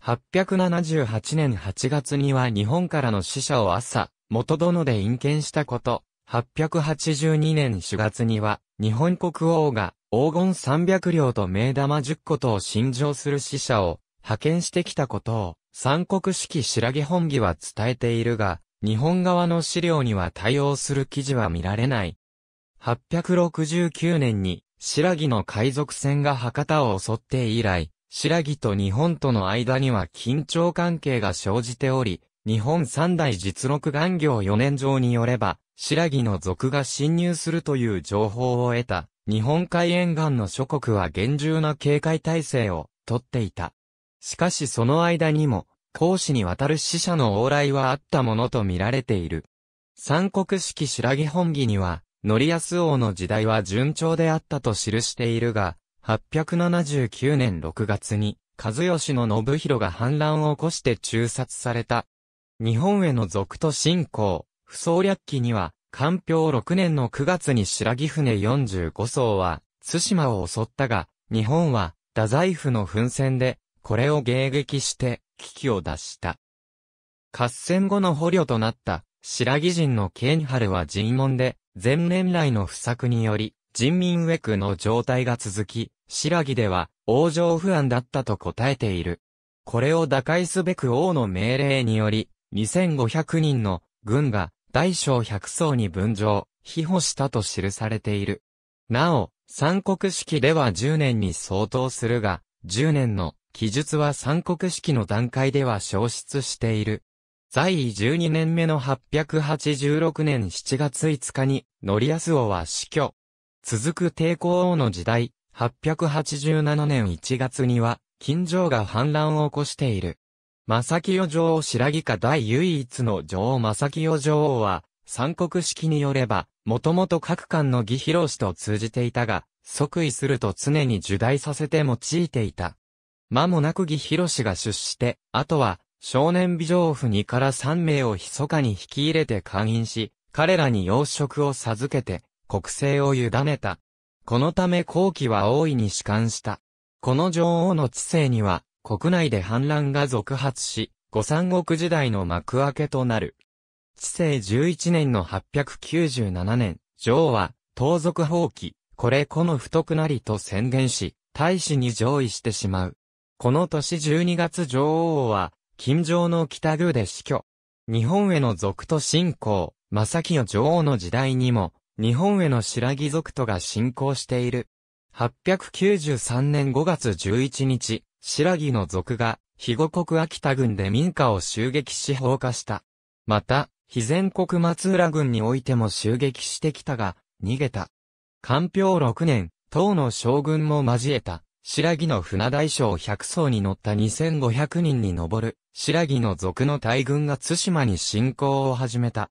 878年8月には日本からの死者を朝、元殿で引見したこと、882年4月には、日本国王が黄金300両と名玉10個とを信条する死者を派遣してきたことを、三国式白毛本義は伝えているが、日本側の資料には対応する記事は見られない。869年に、白木の海賊船が博多を襲って以来、白木と日本との間には緊張関係が生じており、日本三大実録願行四年上によれば、白木の族が侵入するという情報を得た、日本海沿岸の諸国は厳重な警戒態勢をとっていた。しかしその間にも、孔子にわたる死者の往来はあったものと見られている。三国式白木本義には、ア安王の時代は順調であったと記しているが、879年6月に、和義の信弘が反乱を起こして中殺された。日本への続都信仰、不走略記には、官兵6年の9月に白木船45艘は、津島を襲ったが、日本は、太宰府の奮戦で、これを迎撃して、危機を脱した。合戦後の捕虜となった白木人のケンハルは尋問で、前年来の不作により、人民ウェクの状態が続き、白木では、王城不安だったと答えている。これを打開すべく王の命令により、2500人の軍が大小100層に分譲、庇護したと記されている。なお、三国式では10年に相当するが、10年の記述は三国式の段階では消失している。在位12年目の886年7月5日に、ア安王は死去。続く抵抗王の時代、887年1月には、金城が反乱を起こしている。正清女王白木家第唯一の女王正清女王は、三国式によれば、もともと各官の義広氏と通じていたが、即位すると常に受代させて用いていた。間もなく義氏が出して、あとは、少年美女夫2から3名を密かに引き入れて勧引し、彼らに養殖を授けて、国政を委ねた。このため後期は大いに弛緩した。この女王の知性には、国内で反乱が続発し、五三国時代の幕開けとなる。知性11年の897年、女王は、盗賊放棄、これこの不くなりと宣言し、大使に上位してしまう。この年12月女王は、金城の北宮で死去。日本への族と信仰、正清女王の時代にも、日本への白木族とが信仰している。893年5月11日、白木の族が、肥後国秋田郡で民家を襲撃し放火した。また、肥前国松浦郡においても襲撃してきたが、逃げた。官兵6年、唐の将軍も交えた、白木の船大将100艘に乗った2500人に上る、白木の族の大軍が津島に侵攻を始めた。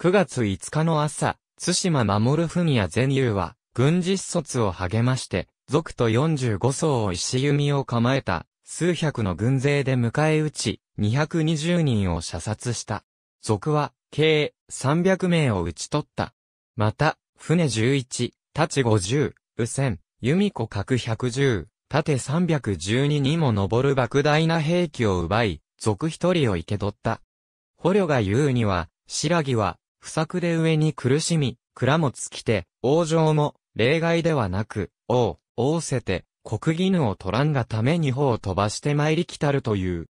9月5日の朝、津島守文也全友は、軍事卒を励まして、族と45層を石弓を構えた、数百の軍勢で迎え撃ち、220人を射殺した。族は、計300名を撃ち取った。また、船11、立ち50、右船、弓子角百十、縦縦百十二にも上る莫大な兵器を奪い、族一人を生け取った。捕虜が言うには、白木は、不作で上に苦しみ、蔵も尽きて、王城も、例外ではなく、王、王せて、国技ぬを取らんがために方を飛ばして参り来たるという。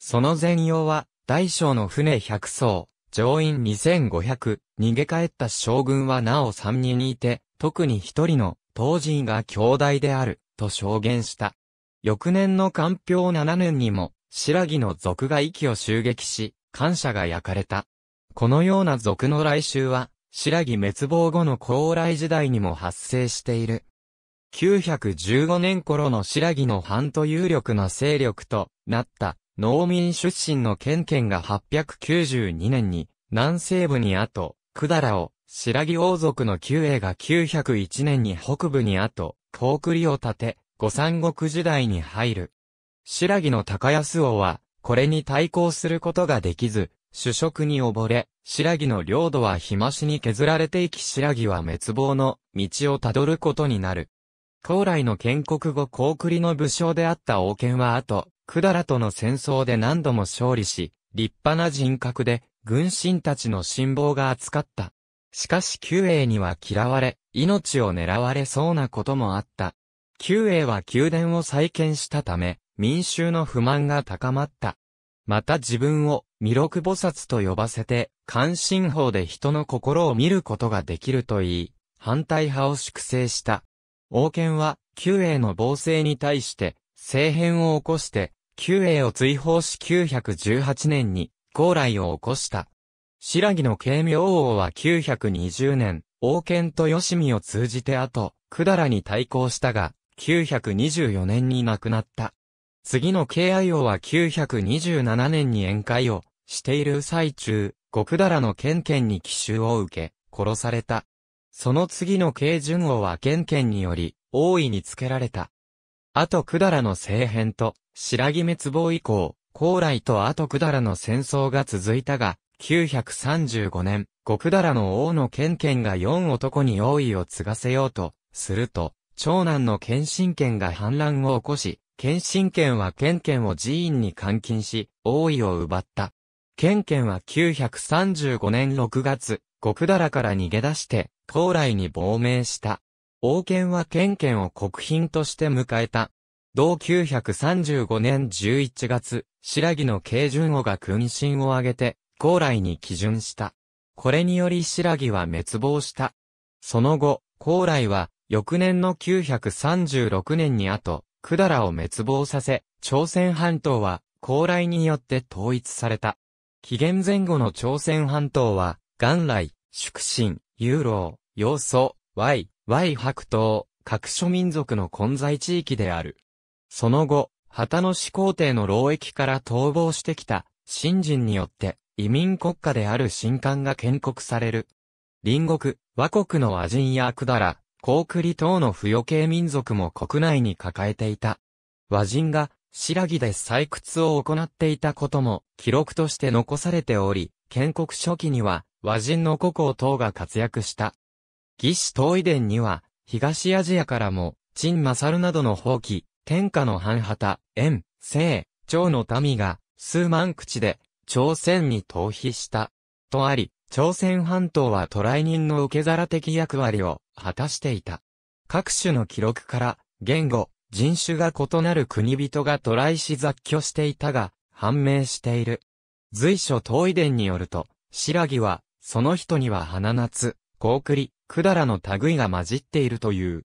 その全容は、大小の船百艘、乗員二千五百、逃げ帰った将軍はなお三人いて、特に一人の当人が兄弟である、と証言した。翌年の官票7年にも、白木の族が息を襲撃し、感謝が焼かれた。このような族の来襲は、白木滅亡後の高麗時代にも発生している。915年頃の白木の半と有力な勢力となった農民出身の県県が892年に南西部にあと、百済を白木王族の旧栄が901年に北部に後、高栗を建て、五三国時代に入る。白木の高安王は、これに対抗することができず、主食に溺れ、白木の領土は日増しに削られていき白木は滅亡の道をたどることになる。高麗の建国後高栗の武将であった王権は後、百済との戦争で何度も勝利し、立派な人格で、軍神たちの辛抱が扱った。しかし旧英には嫌われ、命を狙われそうなこともあった。旧英は宮殿を再建したため、民衆の不満が高まった。また自分を、弥勒菩薩と呼ばせて、関心法で人の心を見ることができると言い、反対派を粛清した。王権は、旧英の暴政に対して、政変を起こして、旧英を追放し918年に、高来を起こした。白木の慶明王は920年、王権と吉見を通じて後、だらに対抗したが、924年に亡くなった。次の慶愛王は927年に宴会をしている最中、極だらの剣剣に奇襲を受け、殺された。その次の慶順王は剣剣により、大いにつけられた。あとだらの政変と、白木滅亡以降、高麗とあとだらの戦争が続いたが、1935年、極らの王の権賢が4男に王位を継がせようと、すると、長男の謙心権が反乱を起こし、謙心権は謙賢を寺院に監禁し、王位を奪った。謙賢は935年6月、極らから逃げ出して、高来に亡命した。王権は謙賢を国賓として迎えた。同935年11月、白木の慶順王が君臣を挙げて、高麗に基準した。これにより白木は滅亡した。その後、高麗は、翌年の936年に後、だらを滅亡させ、朝鮮半島は、高麗によって統一された。紀元前後の朝鮮半島は、元来、宿神、遊老、要素、Y、Y 白島、各諸民族の混在地域である。その後、旗の始皇帝の労役から逃亡してきた、新人によって、移民国家である新刊が建国される。隣国、和国の和人やくだら、高コ等の不与系民族も国内に抱えていた。和人が、白木で採掘を行っていたことも、記録として残されており、建国初期には、和人の故郷等が活躍した。義士東遺伝には、東アジアからも、陳勝などの放棄、天下の半旗、縁、西、長の民が、数万口で、朝鮮に逃避した。とあり、朝鮮半島は渡来人の受け皿的役割を果たしていた。各種の記録から、言語、人種が異なる国人が渡来し雑居していたが、判明している。随所東遺伝によると、白木は、その人には花夏、高栗、くだらの類が混じっているという。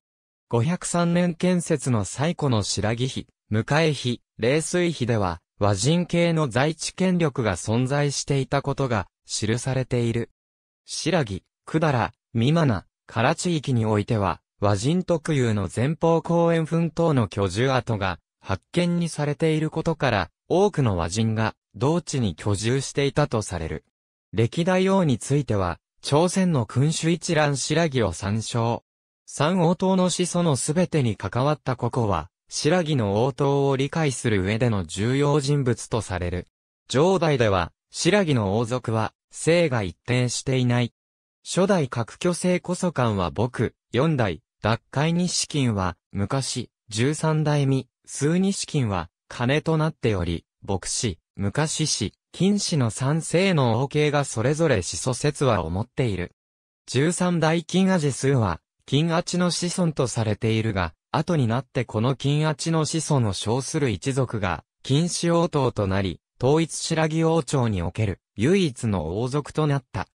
503年建設の最古の白木碑、迎え碑、冷水碑では、和人系の在地権力が存在していたことが記されている。白木、百済、美馬名、唐地域においては、和人特有の前方後円墳等の居住跡が発見にされていることから、多くの和人が同地に居住していたとされる。歴代王については、朝鮮の君主一覧白木を参照。三王党の始祖のすべてに関わったここは、白木の応答を理解する上での重要人物とされる。上代では、白木の王族は、姓が一転していない。初代核巨星こそ官は僕、四代、脱会資金は、昔、十三代未、数資金は、金となっており、牧師、昔氏、金氏の三世の王系がそれぞれ始祖説は思っている。十三代金アジ数は、金アチの子孫とされているが、後になってこの金八の子孫を称する一族が、金子王党となり、統一白木王朝における唯一の王族となった。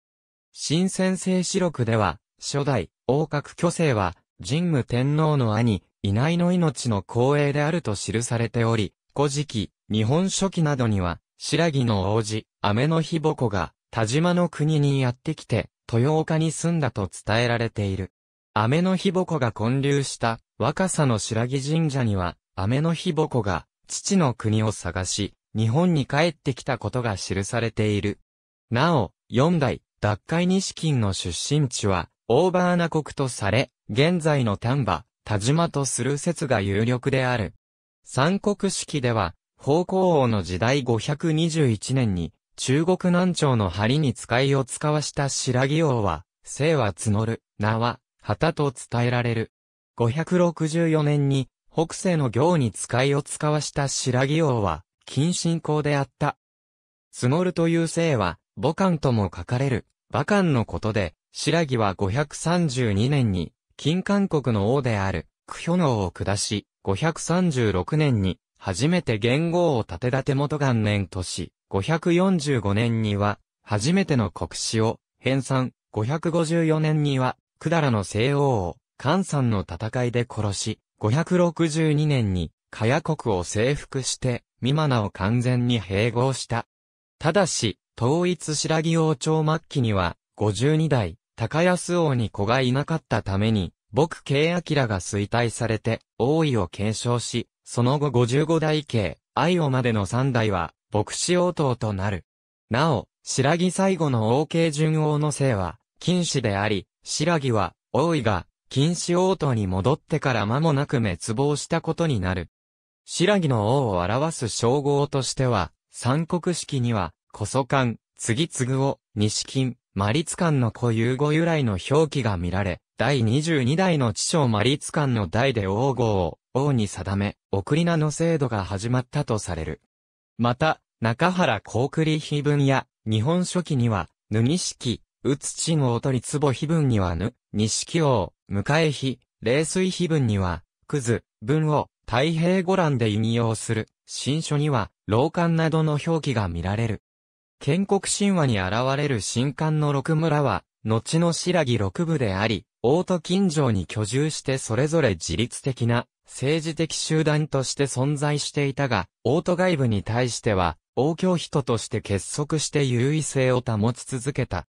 新先生史録では、初代王閣巨星は、神武天皇の兄、稲井の命の光栄であると記されており、古事記、日本書紀などには、白木の王子、雨の日ぼこが、田島の国にやってきて、豊岡に住んだと伝えられている。雨の日ぼこが建立した若狭の白木神社には、雨の日母子が、父の国を探し、日本に帰ってきたことが記されている。なお、四代、脱会西金の出身地は、オーバーナ国とされ、現在の丹波、田島とする説が有力である。三国式では、宝光王の時代521年に、中国南朝の針に使いを使わした白木王は、姓は募る、名は、旗と伝えられる。564年に北西の行に使いを使わした白木王は、近親公であった。スノルという姓は、母漢とも書かれる、馬漢のことで、白木は532年に、金韓国の王である、クヒョノを下し、536年に、初めて元号を立て立て元元年とし、545年には、初めての国史を、編纂、554年には、だらの西王を、関山の戦いで殺し、562年に、カヤ国を征服して、ミマナを完全に併合した。ただし、統一白木王朝末期には、52代、高安王に子がいなかったために、僕慶明が衰退されて、王位を継承し、その後55代慶、愛王までの3代は、牧師王党となる。なお、白木最後の王慶順王の姓は、金氏であり、白木は、王位が、禁止王都に戻ってから間もなく滅亡したことになる。白木の王を表す称号としては、三国式には、古祖官、次次を、西金、マリツ官の固有語由来の表記が見られ、第22代の知将マリツ官の代で王号を王に定め、送り名の制度が始まったとされる。また、中原高栗碑文や日本書紀には、脱ぎ式、うつちのおとりつぼ碑文にはぬ、錦王、迎え碑、冷水碑文には、くず、文を、太平五覧で引用する、新書には、老漢などの表記が見られる。建国神話に現れる新漢の六村は、後の白木六部であり、大都近城に居住してそれぞれ自律的な政治的集団として存在していたが、大都外部に対しては、王教人として結束して優位性を保ち続けた。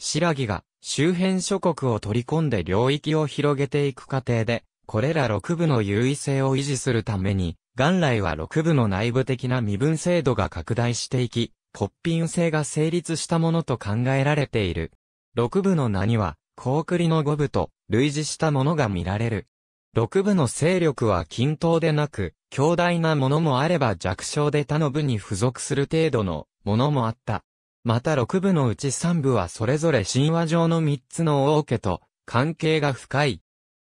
白木が周辺諸国を取り込んで領域を広げていく過程で、これら六部の優位性を維持するために、元来は六部の内部的な身分制度が拡大していき、骨品制が成立したものと考えられている。六部の名には、高栗の五部と類似したものが見られる。六部の勢力は均等でなく、強大なものもあれば弱小で他の部に付属する程度のものもあった。また6部のうち3部はそれぞれ神話上の3つの王家と関係が深い。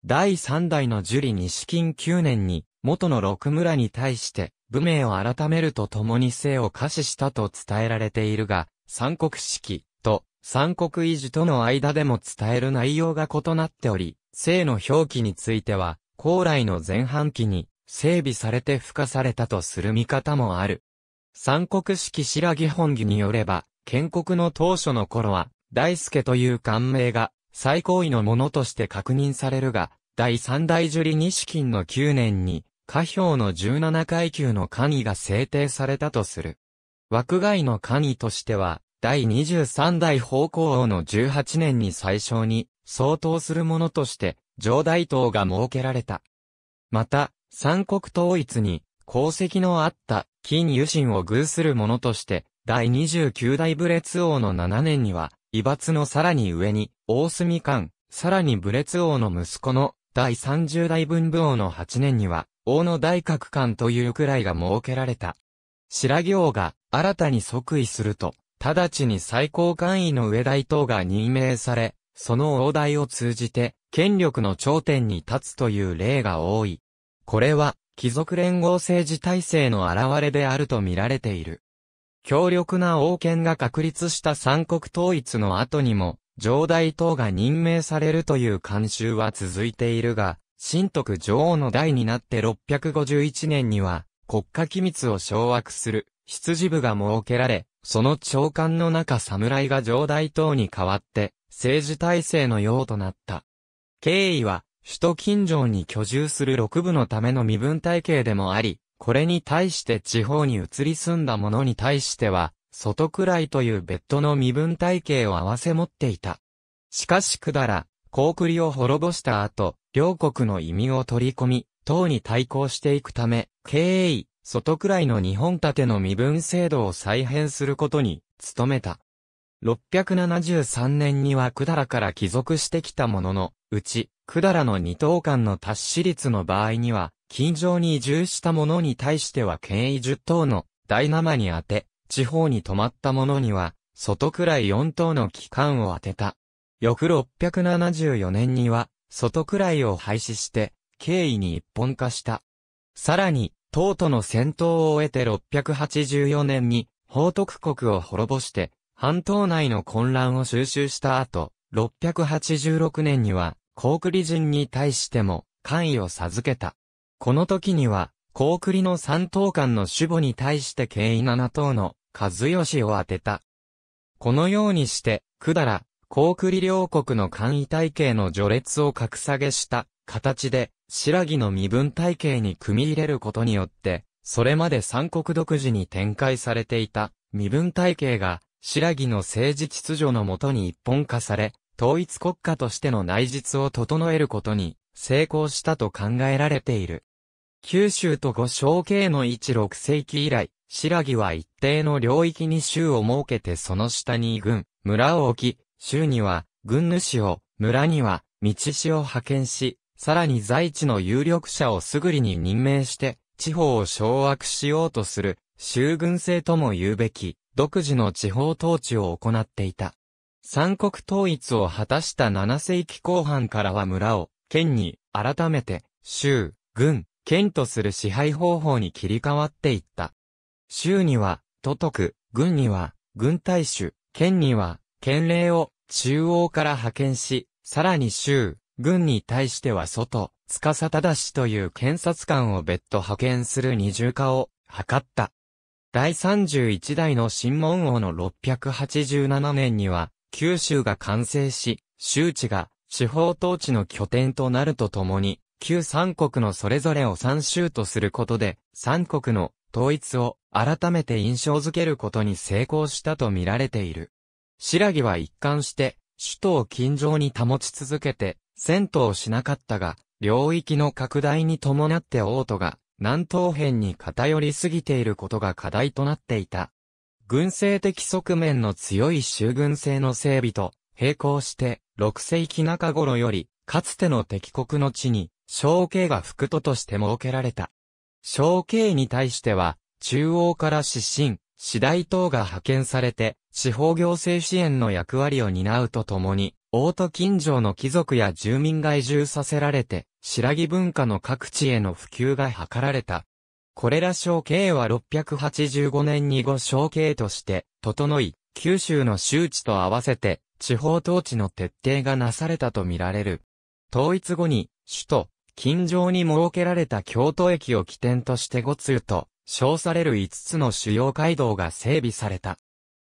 第3代の樹里に至近9年に元の六村に対して部名を改めるとともに姓を可視したと伝えられているが、三国式と三国維持との間でも伝える内容が異なっており、姓の表記については、高来の前半期に整備されて付加されたとする見方もある。三国式白木本義によれば、建国の当初の頃は、大輔という官名が最高位のものとして確認されるが、第三大樹里西金の9年に、下表の17階級の官位が制定されたとする。枠外の官位としては、第23代方向王の18年に最小に相当するものとして、上大等が設けられた。また、三国統一に功績のあった金油心を偶するものとして、第29代ブレツ王の7年には、威抜のさらに上に、大隅官、さらにブレツ王の息子の第30代文武王の8年には、王の大閣官というくらいが設けられた。白行が新たに即位すると、直ちに最高官位の上大等が任命され、その王大を通じて、権力の頂点に立つという例が多い。これは、貴族連合政治体制の現れであると見られている。強力な王権が確立した三国統一の後にも、上代等が任命されるという慣習は続いているが、新徳女王の代になって651年には、国家機密を掌握する、羊部が設けられ、その長官の中侍が上代等に代わって、政治体制のようとなった。経緯は、首都近城に居住する六部のための身分体系でもあり、これに対して地方に移り住んだ者に対しては、外くらいという別途の身分体系を合わせ持っていた。しかしくだら、高栗を滅ぼした後、両国の移民を取り込み、党に対抗していくため、経営、外くらいの日本盾ての身分制度を再編することに、努めた。673年にはくだらから帰属してきた者の、うち、百済の二等間の達死率の場合には、近所に移住した者に対しては権威十等の大生に当て、地方に泊まった者には、外くらい四等の期間を当てた。翌674年には、外くらいを廃止して、経緯に一本化した。さらに、唐との戦闘を終えて684年に、法徳国を滅ぼして、半島内の混乱を収集した後、686年には、高栗人に対しても、官位を授けた。この時には、高栗の三等間の守護に対して慶位七等の和義を当てた。このようにして、百済、高栗両国の官位体系の序列を格下げした形で、白木の身分体系に組み入れることによって、それまで三国独自に展開されていた身分体系が、白木の政治秩序のもとに一本化され、統一国家としての内実を整えることに成功したと考えられている。九州と五省系の一六世紀以来、白木は一定の領域に州を設けてその下に軍、村を置き、州には軍主を、村には道師を派遣し、さらに在地の有力者をすぐりに任命して、地方を掌握しようとする、州軍制とも言うべき、独自の地方統治を行っていた。三国統一を果たした七世紀後半からは村を、県に、改めて、州、軍、県とする支配方法に切り替わっていった。州には、都督、軍には、軍大衆、県には、県令を、中央から派遣し、さらに州、軍に対しては外、司忠氏という検察官を別途派遣する二重化を図った。第31代の新門王の687年には、九州が完成し、周知が地方統治の拠点となるとともに、旧三国のそれぞれを三州とすることで、三国の統一を改めて印象づけることに成功したと見られている。白木は一貫して、首都を近城に保ち続けて、戦闘をしなかったが、領域の拡大に伴って王都が南東辺に偏りすぎていることが課題となっていた。軍政的側面の強い州軍制の整備と、並行して、6世紀中頃より、かつての敵国の地に、小慶が副都として設けられた。小慶に対しては、中央から指針、次大等が派遣されて、地方行政支援の役割を担うとともに、大都近所の貴族や住民が移住させられて、白木文化の各地への普及が図られた。これら省経は685年に後省経として、整い、九州の周知と合わせて、地方統治の徹底がなされたとみられる。統一後に、首都、近城に設けられた京都駅を起点として五通と、称される5つの主要街道が整備された。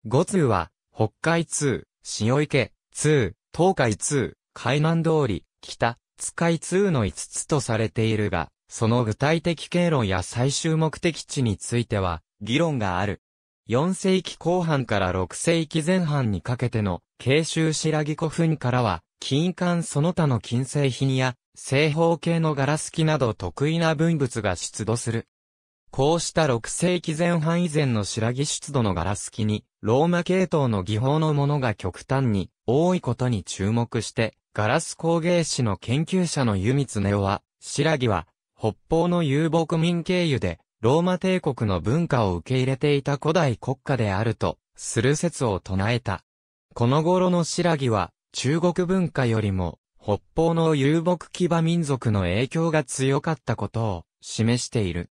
五通は、北海通、塩池通、東海通、海南通り、北、津海通の5つとされているが、その具体的経路や最終目的地については、議論がある。4世紀後半から6世紀前半にかけての、慶州白木古墳からは、金管その他の金製品や、正方形のガラス器など得意な文物が出土する。こうした6世紀前半以前の白木出土のガラス器に、ローマ系統の技法のものが極端に多いことに注目して、ガラス工芸士の研究者の湯光根は、白木は北方の遊牧民経由で、ローマ帝国の文化を受け入れていた古代国家であると、する説を唱えた。この頃の白木は、中国文化よりも、北方の遊牧騎馬民族の影響が強かったことを示している。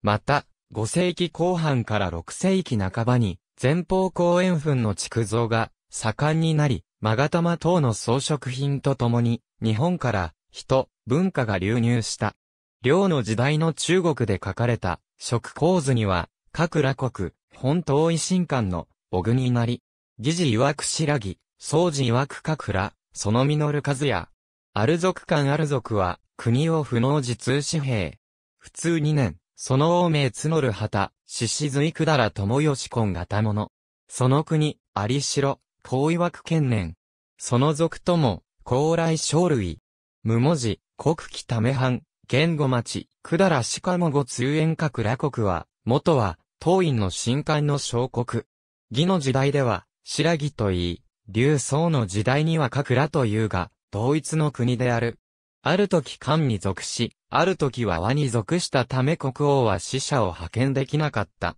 また、5世紀後半から6世紀半ばに、前方後円墳の築造が盛んになり、マガタマ等の装飾品とともに、日本から人、文化が流入した。梁の時代の中国で書かれた、食構図には、各羅国、本当維新館の、小国なり、義事曰く白木、宗寺曰く各羅、その実る数や、ある族間ある族は、国を不能自通紙幣。普通二年、その王名募る旗、獅子髄くだら友し婚型者。その国、ありしろ、高曰く県年。その族とも、高来生類。無文字、国旗ため藩、言語町、くだらしかもご通園から国は、元は、当院の新官の小国。義の時代では、白木と言い、劉宋の時代にはからというが、同一の国である。ある時漢に属し、ある時は和に属したため国王は死者を派遣できなかった。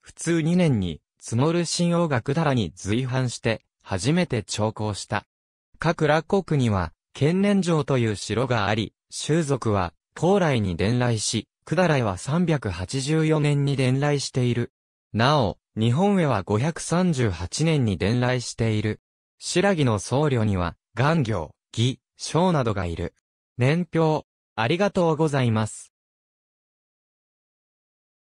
普通2年に、募る新王がくだらに随伴して、初めて朝校した。各羅国には、建年城という城があり、習族は、高麗に伝来し、百済は384年に伝来している。なお、日本へは538年に伝来している。白木の僧侶には、元行、義、章などがいる。年表、ありがとうございます。